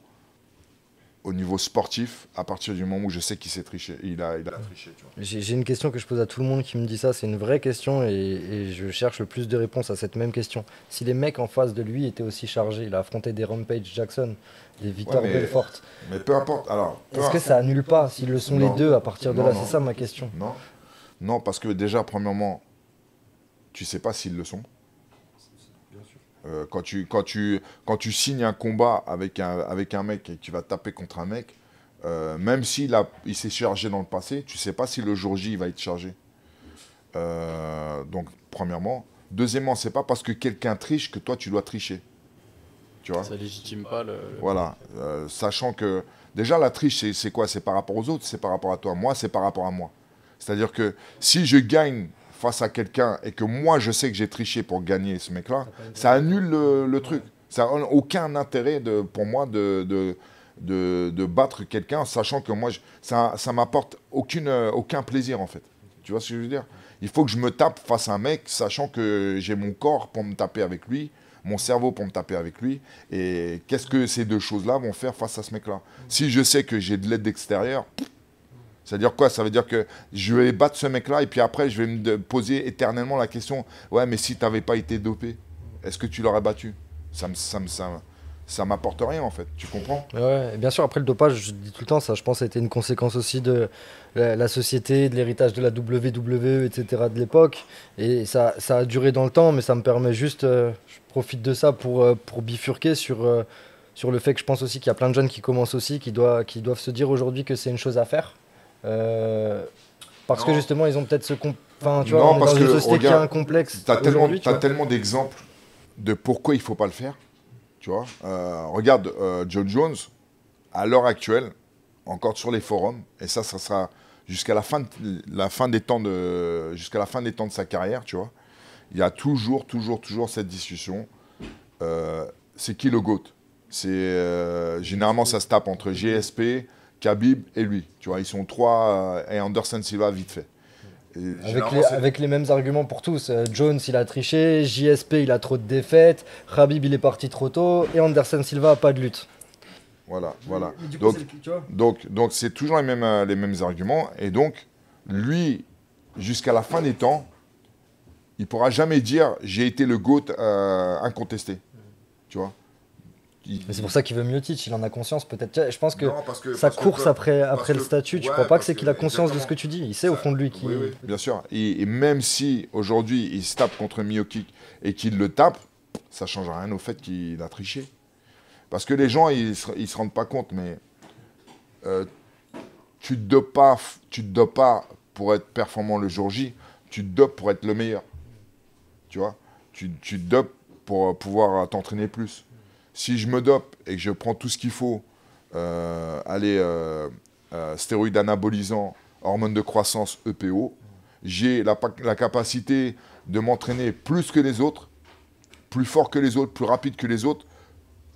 B: au niveau sportif, à partir du moment où je sais qu'il s'est triché, il a, triché.
A: J'ai une question que je pose à tout le monde qui me dit ça, c'est une vraie question et, je cherche le plus de réponses à cette même question. Si les mecs en face de lui étaient aussi chargés, il a affronté des Rampage Jackson, des Victor Belfort.
B: Mais peu importe, alors. Est-ce que ça annule pas s'ils le sont les deux à partir de là C'est ça
A: ma question. Non,
B: non, parce que déjà, premièrement, tu sais pas s'ils le sont. Euh, quand, tu, quand, tu, quand tu signes un combat avec un, avec un mec et que tu vas taper contre un mec, euh, même s'il il s'est chargé dans le passé, tu sais pas si le jour J il va être chargé. Euh, donc, premièrement. Deuxièmement, c'est pas parce que quelqu'un triche que toi tu dois tricher. Tu vois Ça
D: légitime pas le.
B: Voilà. sachant que déjà la triche, c'est quoi C'est par rapport aux autres, c'est par rapport à toi. Moi, c'est par rapport à moi. C'est-à-dire que si je gagne face à quelqu'un et que moi je sais que j'ai triché pour gagner ce mec-là, ça annule le, truc. Ça n'a aucun intérêt de, pour moi de, de, de, battre quelqu'un, sachant que moi, ça m'apporte aucune, aucun plaisir en fait. Tu vois ce que je veux dire Il faut que je me tape face à un mec, sachant que j'ai mon corps pour me taper avec lui, mon cerveau pour me taper avec lui. Et qu'est-ce que ces deux choses-là vont faire face à ce mec-là mm. Si je sais que j'ai de l'aide extérieure, c'est-à-dire quoi Ça veut dire que je vais battre ce mec-là et puis après, je vais me poser éternellement la question Ouais, mais si tu n'avais pas été dopé, est-ce que tu l'aurais battu Ça me. Ça me, ça ça m'apporte rien en fait, tu comprends
A: Ouais, bien sûr, après le dopage, je dis tout le temps ça, je pense a été une conséquence aussi de la, société, de l'héritage de la WWE, etc. de l'époque. Et ça, ça a duré dans le temps, mais ça me permet juste, euh, je profite de ça pour, euh, pour bifurquer sur, euh, sur le fait que je pense aussi qu'il y a plein de jeunes qui commencent aussi, qui, doivent, qui doivent se dire aujourd'hui que c'est une chose à faire. Euh, parce que justement, ils ont peut-être ce. Enfin, tu vois,
B: parce que, une un complexe. T'as tellement, as tellement d'exemples de pourquoi il faut pas le faire. Tu vois, euh, regarde euh, John Jones, à l'heure actuelle, encore sur les forums, et ça, ça sera jusqu'à la fin, la des temps de, jusqu'à la fin des temps de sa carrière, tu vois. Il y a toujours, toujours, toujours cette discussion. c'est qui le GOAT C'est généralement ça se tape entre GSP, Khabib et lui. Tu vois, ils sont trois euh, et Anderson Silva vite fait. Avec
A: les, mêmes arguments pour tous. Euh, Jones, il a triché. JSP, il a trop de défaites. Khabib, il est parti trop tôt. Et Anderson Silva, pas de lutte.
B: Voilà, voilà. donc, c'est donc, donc, c'est toujours les mêmes, euh, les mêmes arguments. Et donc, lui, jusqu'à la fin des temps, il pourra jamais dire j'ai été le GOAT incontesté. Tu vois
A: c'est pour ça qu'il veut Miotic, il en a conscience peut-être. Je pense que, sa course après, après le statut, tu ne crois pas que c'est qu'il a conscience de ce que tu dis Il sait au fond de lui qui. Oui,
B: Bien sûr. Et, même si aujourd'hui il se tape contre Kick et qu'il le tape, ça change rien au fait qu'il a triché. Parce que les gens, ils, se rendent pas compte, mais euh, tu te te dopes pas pour être performant le jour J, tu te dopes pour être le meilleur. Tu vois, tu, tu te dopes pour pouvoir t'entraîner plus si je me dope et que je prends tout ce qu'il faut, euh, allez, euh, euh, stéroïdes anabolisants, hormones de croissance, EPO, j'ai la, capacité de m'entraîner plus que les autres, plus fort que les autres, plus rapide que les autres,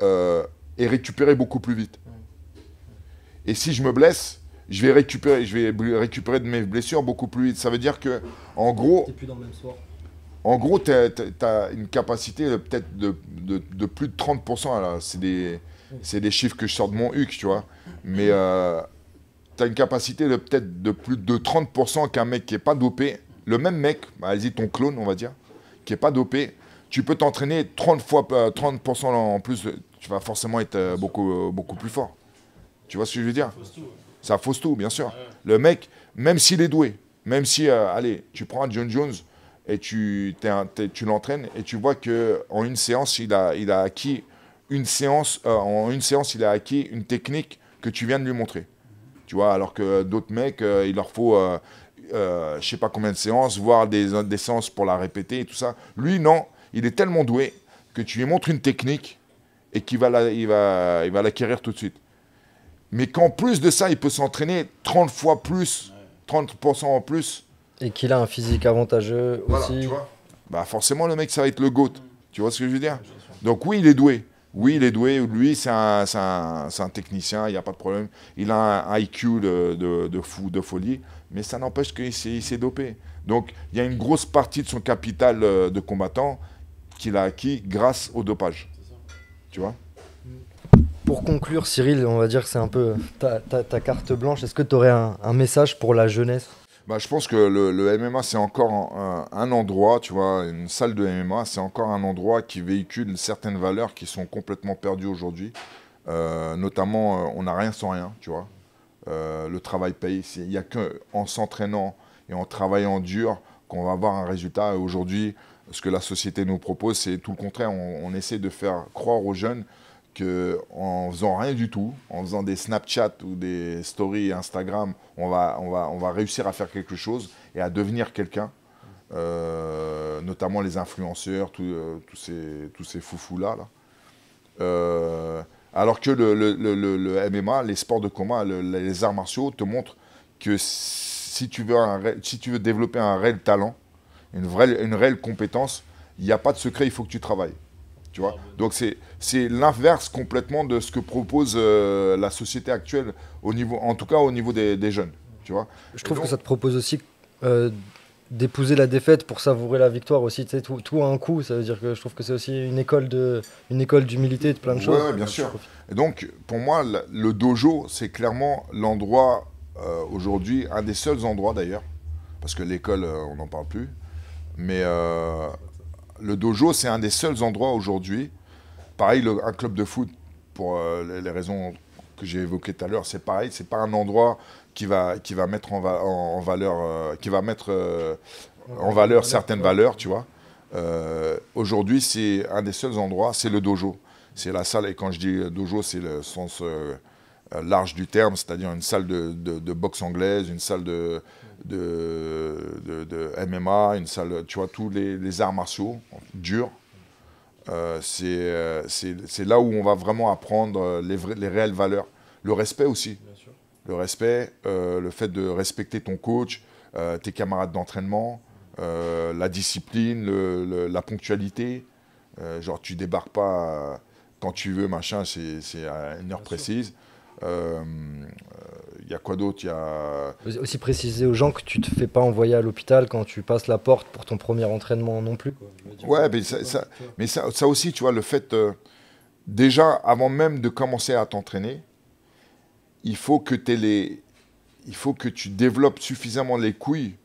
B: et récupérer beaucoup plus vite. Et si je me blesse, je vais récupérer, je vais récupérer de mes blessures beaucoup plus vite. Ça veut dire que, en gros, plus même en gros, tu as une capacité peut-être de, plus de 30%. C'est des, chiffres que je sors de mon HUC, tu vois. Mais euh, tu as une capacité de peut-être de plus de 30% qu'un mec qui n'est pas dopé. Le même mec, bah, y ton clone, on va dire, qui n'est pas dopé, tu peux t'entraîner 30 fois, 30% euh, en plus, tu vas forcément être euh, beaucoup, beaucoup plus fort. Tu vois ce que je veux dire Ça fausse tout, bien sûr. Le mec, même s'il est doué, même si, allez, tu prends un John Jones, et tu, tu l'entraînes et tu vois que en une séance, il a, il a acquis une séance, euh, en une séance, il a acquis une technique que tu viens de lui montrer. Tu vois, alors que d'autres mecs, euh, il leur faut, euh, euh, je sais pas combien de séances, voire des, des séances pour la répéter et tout ça. Lui, non, il est tellement doué que tu lui montres une technique et qu'il va il va, il va l'acquérir tout de suite. Mais qu'en plus de ça, il peut s'entraîner 30 fois plus, 30% en plus et qu'il a un physique avantageux voilà, aussi. bah forcément, le mec, ça va être le GOAT. Tu vois ce que je veux dire Donc, oui, il est doué. Oui, il est doué. Lui, c'est un, technicien, il n'y a pas de problème. Il a un IQ de, fou, de folie, mais ça n'empêche qu'il s'est dopé. Donc, il y a une grosse partie de son capital euh, de combattant qu'il a acquis grâce au dopage. Tu vois
A: pour conclure, Cyril, on va dire que c'est un peu ta, carte blanche. Est-ce que tu aurais un message pour la jeunesse
B: bah, je pense que le, MMA, c'est encore un, endroit, tu vois, une salle de MMA, c'est encore un endroit qui véhicule certaines valeurs qui sont complètement perdues aujourd'hui. Euh, notamment, euh, on n'a rien sans rien, tu vois. Euh, le travail paye. Il n'y a qu'en s'entraînant et en travaillant dur qu'on va avoir un résultat. Aujourd'hui, ce que la société nous propose, c'est tout le contraire. on essaie de faire croire aux jeunes qu'en faisant rien du tout, en faisant des Snapchat ou des stories Instagram, on va, on va, on va réussir à faire quelque chose et à devenir quelqu'un. Euh, notamment les influenceurs, euh, tous ces, tous ces foufous-là. Là. Euh, alors que le, MMA, les sports de combat, les arts martiaux te montrent que si tu veux, si tu veux développer un réel talent, une, vraie, une réelle compétence, il n'y a pas de secret, il faut que tu travailles. Tu vois Donc c'est l'inverse complètement de ce que propose euh, la société actuelle, au niveau, en tout cas au niveau des, jeunes. Tu vois
A: Je trouve que ça te propose aussi euh, d'épouser la défaite pour savourer la victoire aussi. tout, tout, à un coup, ça veut dire que je trouve que c'est aussi une école d'humilité, et de, plein de choses. Oui, bien sûr.
B: Et donc pour moi, le dojo, c'est clairement l'endroit euh, aujourd'hui, un des seuls endroits d'ailleurs, parce que l'école, on n'en parle plus, mais le dojo, c'est un des seuls endroits aujourd'hui. Pareil, un club de foot, pour euh, les raisons que j'ai évoquées tout à l'heure, c'est pareil. C'est pas un endroit qui va, qui va mettre en, valeur, euh, qui va mettre euh, en valeur certaines valeurs, tu vois. aujourd'hui, c'est un des seuls endroits, c'est le dojo. C'est la salle, et quand je dis dojo, c'est le sens large du terme, c'est-à-dire une salle de, boxe anglaise, une salle de, de, de, MMA, une salle, tu vois, tous les, les arts martiaux durs. Euh, c'est euh, là où on va vraiment apprendre euh, les, les réelles valeurs. Le respect aussi. Le respect, euh, le fait de respecter ton coach, tes camarades d'entraînement, la discipline, le, la ponctualité. genre, tu débarques pas quand tu veux, machin, c'est à une heure précise précise y a quoi d'autre a...
A: Aussi préciser aux gens que tu te fais pas envoyer à l'hôpital quand tu passes la porte pour ton premier entraînement non plus.
B: Ouais, mais, ça, aussi, tu vois, le fait, euh, déjà avant même de commencer à t'entraîner, il faut que tu les... Il faut que tu développes suffisamment les couilles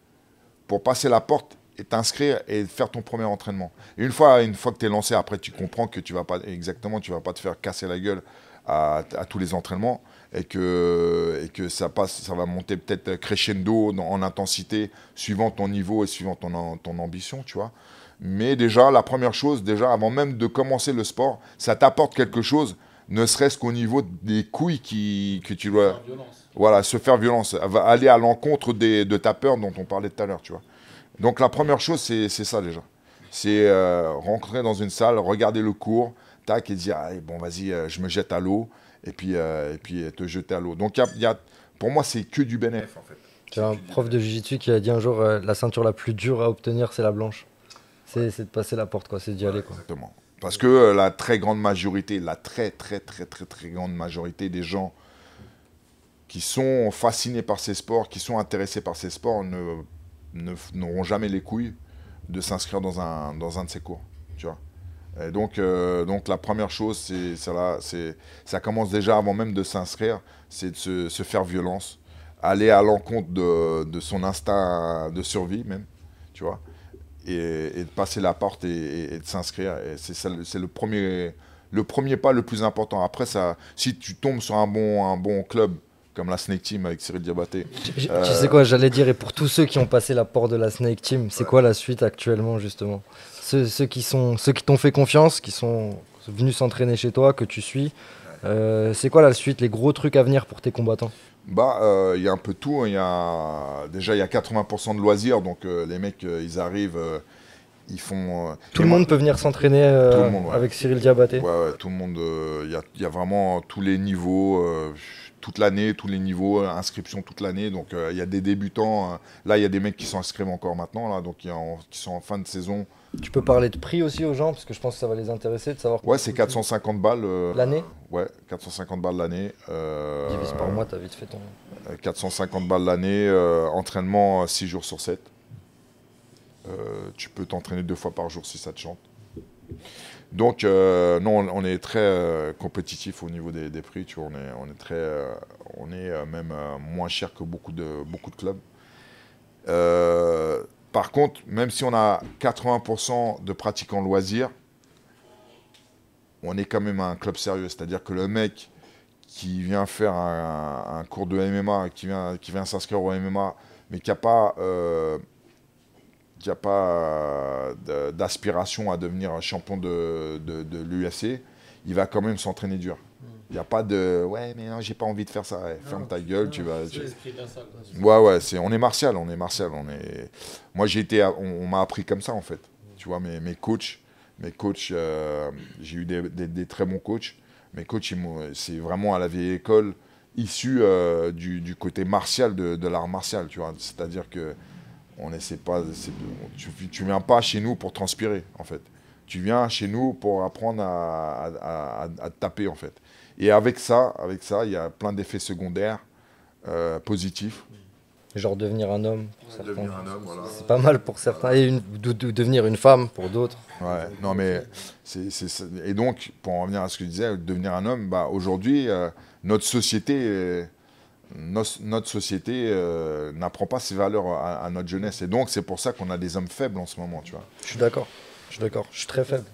B: pour passer la porte et t'inscrire et faire ton premier entraînement. une fois, une fois que tu es lancé, après tu comprends que tu vas pas exactement, tu vas pas te faire casser la gueule à tous les entraînements et que, et que ça, passe, ça va monter peut-être crescendo en, intensité suivant ton niveau et suivant ton, ambition, tu vois. Mais déjà, la première chose, déjà avant même de commencer le sport, ça t'apporte quelque chose, ne serait-ce qu'au niveau des couilles qui, que tu dois... Voilà, se faire violence, aller à l'encontre de ta peur dont on parlait tout à l'heure, tu vois. Donc la première chose, c'est ça déjà. C'est euh, rentrer dans une salle, regarder le cours, tac, et dire, bon, vas-y, euh, je me jette à l'eau et puis, euh, et puis euh, te jeter à l'eau. Donc, pour moi, c'est que du bénéfice en fait.
A: C'est un prof de jiu-jitsu qui a dit un jour euh, la ceinture la plus dure à obtenir, c'est la blanche. C'est de passer la porte,
B: quoi. C'est d'y aller, quoi. Exactement. Parce que la très grande majorité, la très, très, très, très, très grande majorité des gens qui sont fascinés par ces sports, qui sont intéressés par ces sports, n'auront ne, jamais les couilles de s'inscrire dans un, dans un de ces cours donc, euh, donc la première chose, c'est ça, ça commence déjà avant même de s'inscrire, c'est de se, faire violence, aller à l'encontre de, son instinct de survie même, tu vois, et, de passer la porte et, de s'inscrire. C'est le premier, le premier pas le plus important. Après, ça, si tu tombes sur un bon, un bon club, comme la Snake Team avec Cyril Diabaté. Tu, euh, sais quoi,
A: j'allais dire, et pour tous ceux qui ont passé la porte de la Snake Team, c'est quoi la suite actuellement justement ceux, qui sont ceux qui t'ont fait confiance, qui sont venus s'entraîner chez toi, que tu suis. Euh, c'est quoi la suite, les gros trucs à venir pour tes combattants
B: Bah, euh, il y a un peu tout. Hein. Il y a... déjà il y a 80% de loisirs, donc euh, les mecs ils arrivent. Ils font, tout le monde peut
A: venir s'entraîner
B: avec Cyril Diabaté. tout le monde. Il y, y, a vraiment tous les niveaux, toute l'année, tous les niveaux, inscription toute l'année. Donc il y a des débutants. Hein. là, il y a des mecs qui s'inscrivent encore maintenant, là, donc ils qui sont en fin de saison, tu peux parler de prix aussi aux gens, parce que je pense que ça va les intéresser de savoir. Ouais, c'est 450 euh, balles. l'année Ouais, 450 balles l'année. Divise par mois, t'as vite fait ton. 450 euh, balles l'année, euh, entraînement 6 jours sur 7. tu peux t'entraîner deux fois par jour si ça te chante. Donc, non, on est très compétitif au niveau des, prix. Tu vois, on est, très, on est même moins cher que beaucoup de, beaucoup de clubs. Par contre, même si on a 80% de pratiquants loisirs, on est quand même un club sérieux. C'est-à-dire que le mec qui vient faire un, cours de MMA, qui vient, s'inscrire au MMA, mais qui n'a pas, euh, pas euh, d'aspiration à devenir champion de, de, de l'UFC, il va quand même s'entraîner dur. Il n'y a pas de ouais, mais non, j'ai pas envie de faire ça. ferme ta gueule, tu vas. ouais, ouais, c'est, on est martial, on est martial. On est... Moi, j'ai été, on, m'a appris comme ça, en fait. Tu vois, mes, mes coachs, mes coachs euh, j'ai eu des, très bons coachs. Mes coachs, c'est vraiment à la vieille école, issu euh, du, côté martial de, l'art martial, tu vois. C'est-à-dire que on essaie pas, tu, ne viens pas chez nous pour transpirer, en fait. Tu viens chez nous pour apprendre à, à taper, en fait. Et avec ça, avec ça, il y a plein d'effets secondaires euh, positifs. Genre devenir un homme C'est pas mal pour certains. Et devenir une femme pour d'autres. Ouais, non mais. c'est et donc, pour en revenir à ce que je disais, devenir un homme, bah, aujourd'hui, euh, notre société, euh, notre société n'apprend pas ses valeurs à, à, notre jeunesse. Et donc, c'est pour ça qu'on a des hommes faibles en ce moment, tu vois. Je suis d'accord. Je suis d'accord. Je
A: suis très faible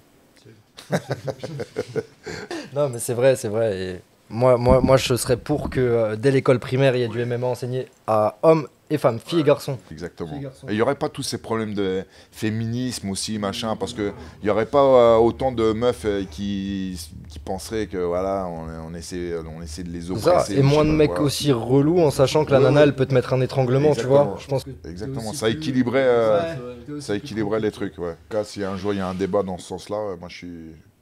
A: non, mais c'est vrai, c'est vrai. Et moi, moi, moi, je serais pour que euh, dès l'école primaire, il y ait du MMA enseigné à hommes et femmes, filles et
B: garçons. Exactement. Et il n'y aurait pas tous ces problèmes de féminisme aussi, machin, parce qu'il n'y aurait pas euh, autant de meufs euh, qui, penseraient que voilà, on, essaie, on essaie de les oppresser. et moins de mecs aussi
A: relous en sachant que la nana, elle peut te mettre un étranglement, tu vois. Je pense Exactement, ça
B: équilibrait, ça les trucs, En tout cas, si un jour il y a un débat dans ce sens-là, moi je suis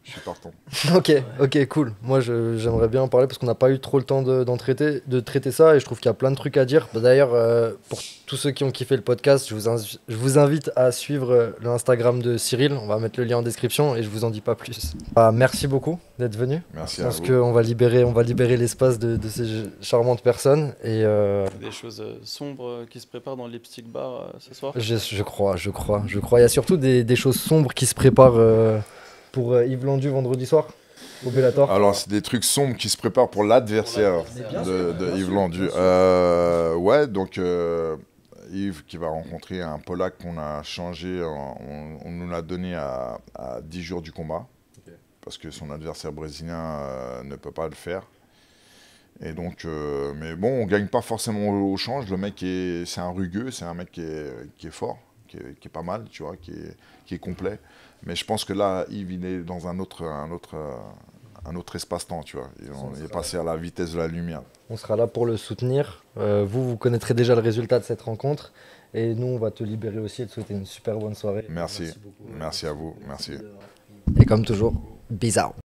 B: je suis partant.
A: ok, ok, cool. Moi, j'aimerais bien en parler parce qu'on n'a pas eu trop le temps d'en de traiter, de traiter ça et je trouve qu'il y a plein de trucs à dire. Bah, d'ailleurs, euh, pour tous ceux qui ont kiffé le podcast, je vous, je vous invite à suivre euh, l'Instagram de Cyril. On va mettre le lien en description et je vous en dis pas plus. Bah, merci beaucoup d'être venu. Merci je pense qu'on va libérer, on va libérer l'espace de, ces charmantes personnes et
D: euh, des choses sombres qui se préparent dans le lipstick bar ce soir. Je,
A: crois, je crois, je crois. Il y a surtout des, des choses sombres qui se préparent pour euh, Yves Landu vendredi soir
B: au Bellator Alors, c'est des trucs sombres qui se préparent pour l'adversaire de, Yves Landu. Euh, ouais, donc euh, Yves qui va rencontrer un Polac qu'on a changé, on, nous l'a donné à, 10 jours du combat, parce que son adversaire brésilien ne peut pas le faire. Et donc, mais bon, on gagne pas forcément au, change. Le mec, c'est un rugueux, c'est un mec qui est, fort, qui est, pas mal, tu vois, qui est complet. Mais je pense que là, Yves, il est dans un autre, un autre, euh, un autre espace-temps, tu vois. Il est passé à la vitesse de la lumière.
A: On sera là pour le soutenir. Euh, vous, vous connaîtrez déjà le résultat de cette rencontre. Et nous, on va te libérer aussi et te souhaiter une super bonne soirée. Merci. Merci,
B: merci à vous. Merci. Et comme toujours, bizarre.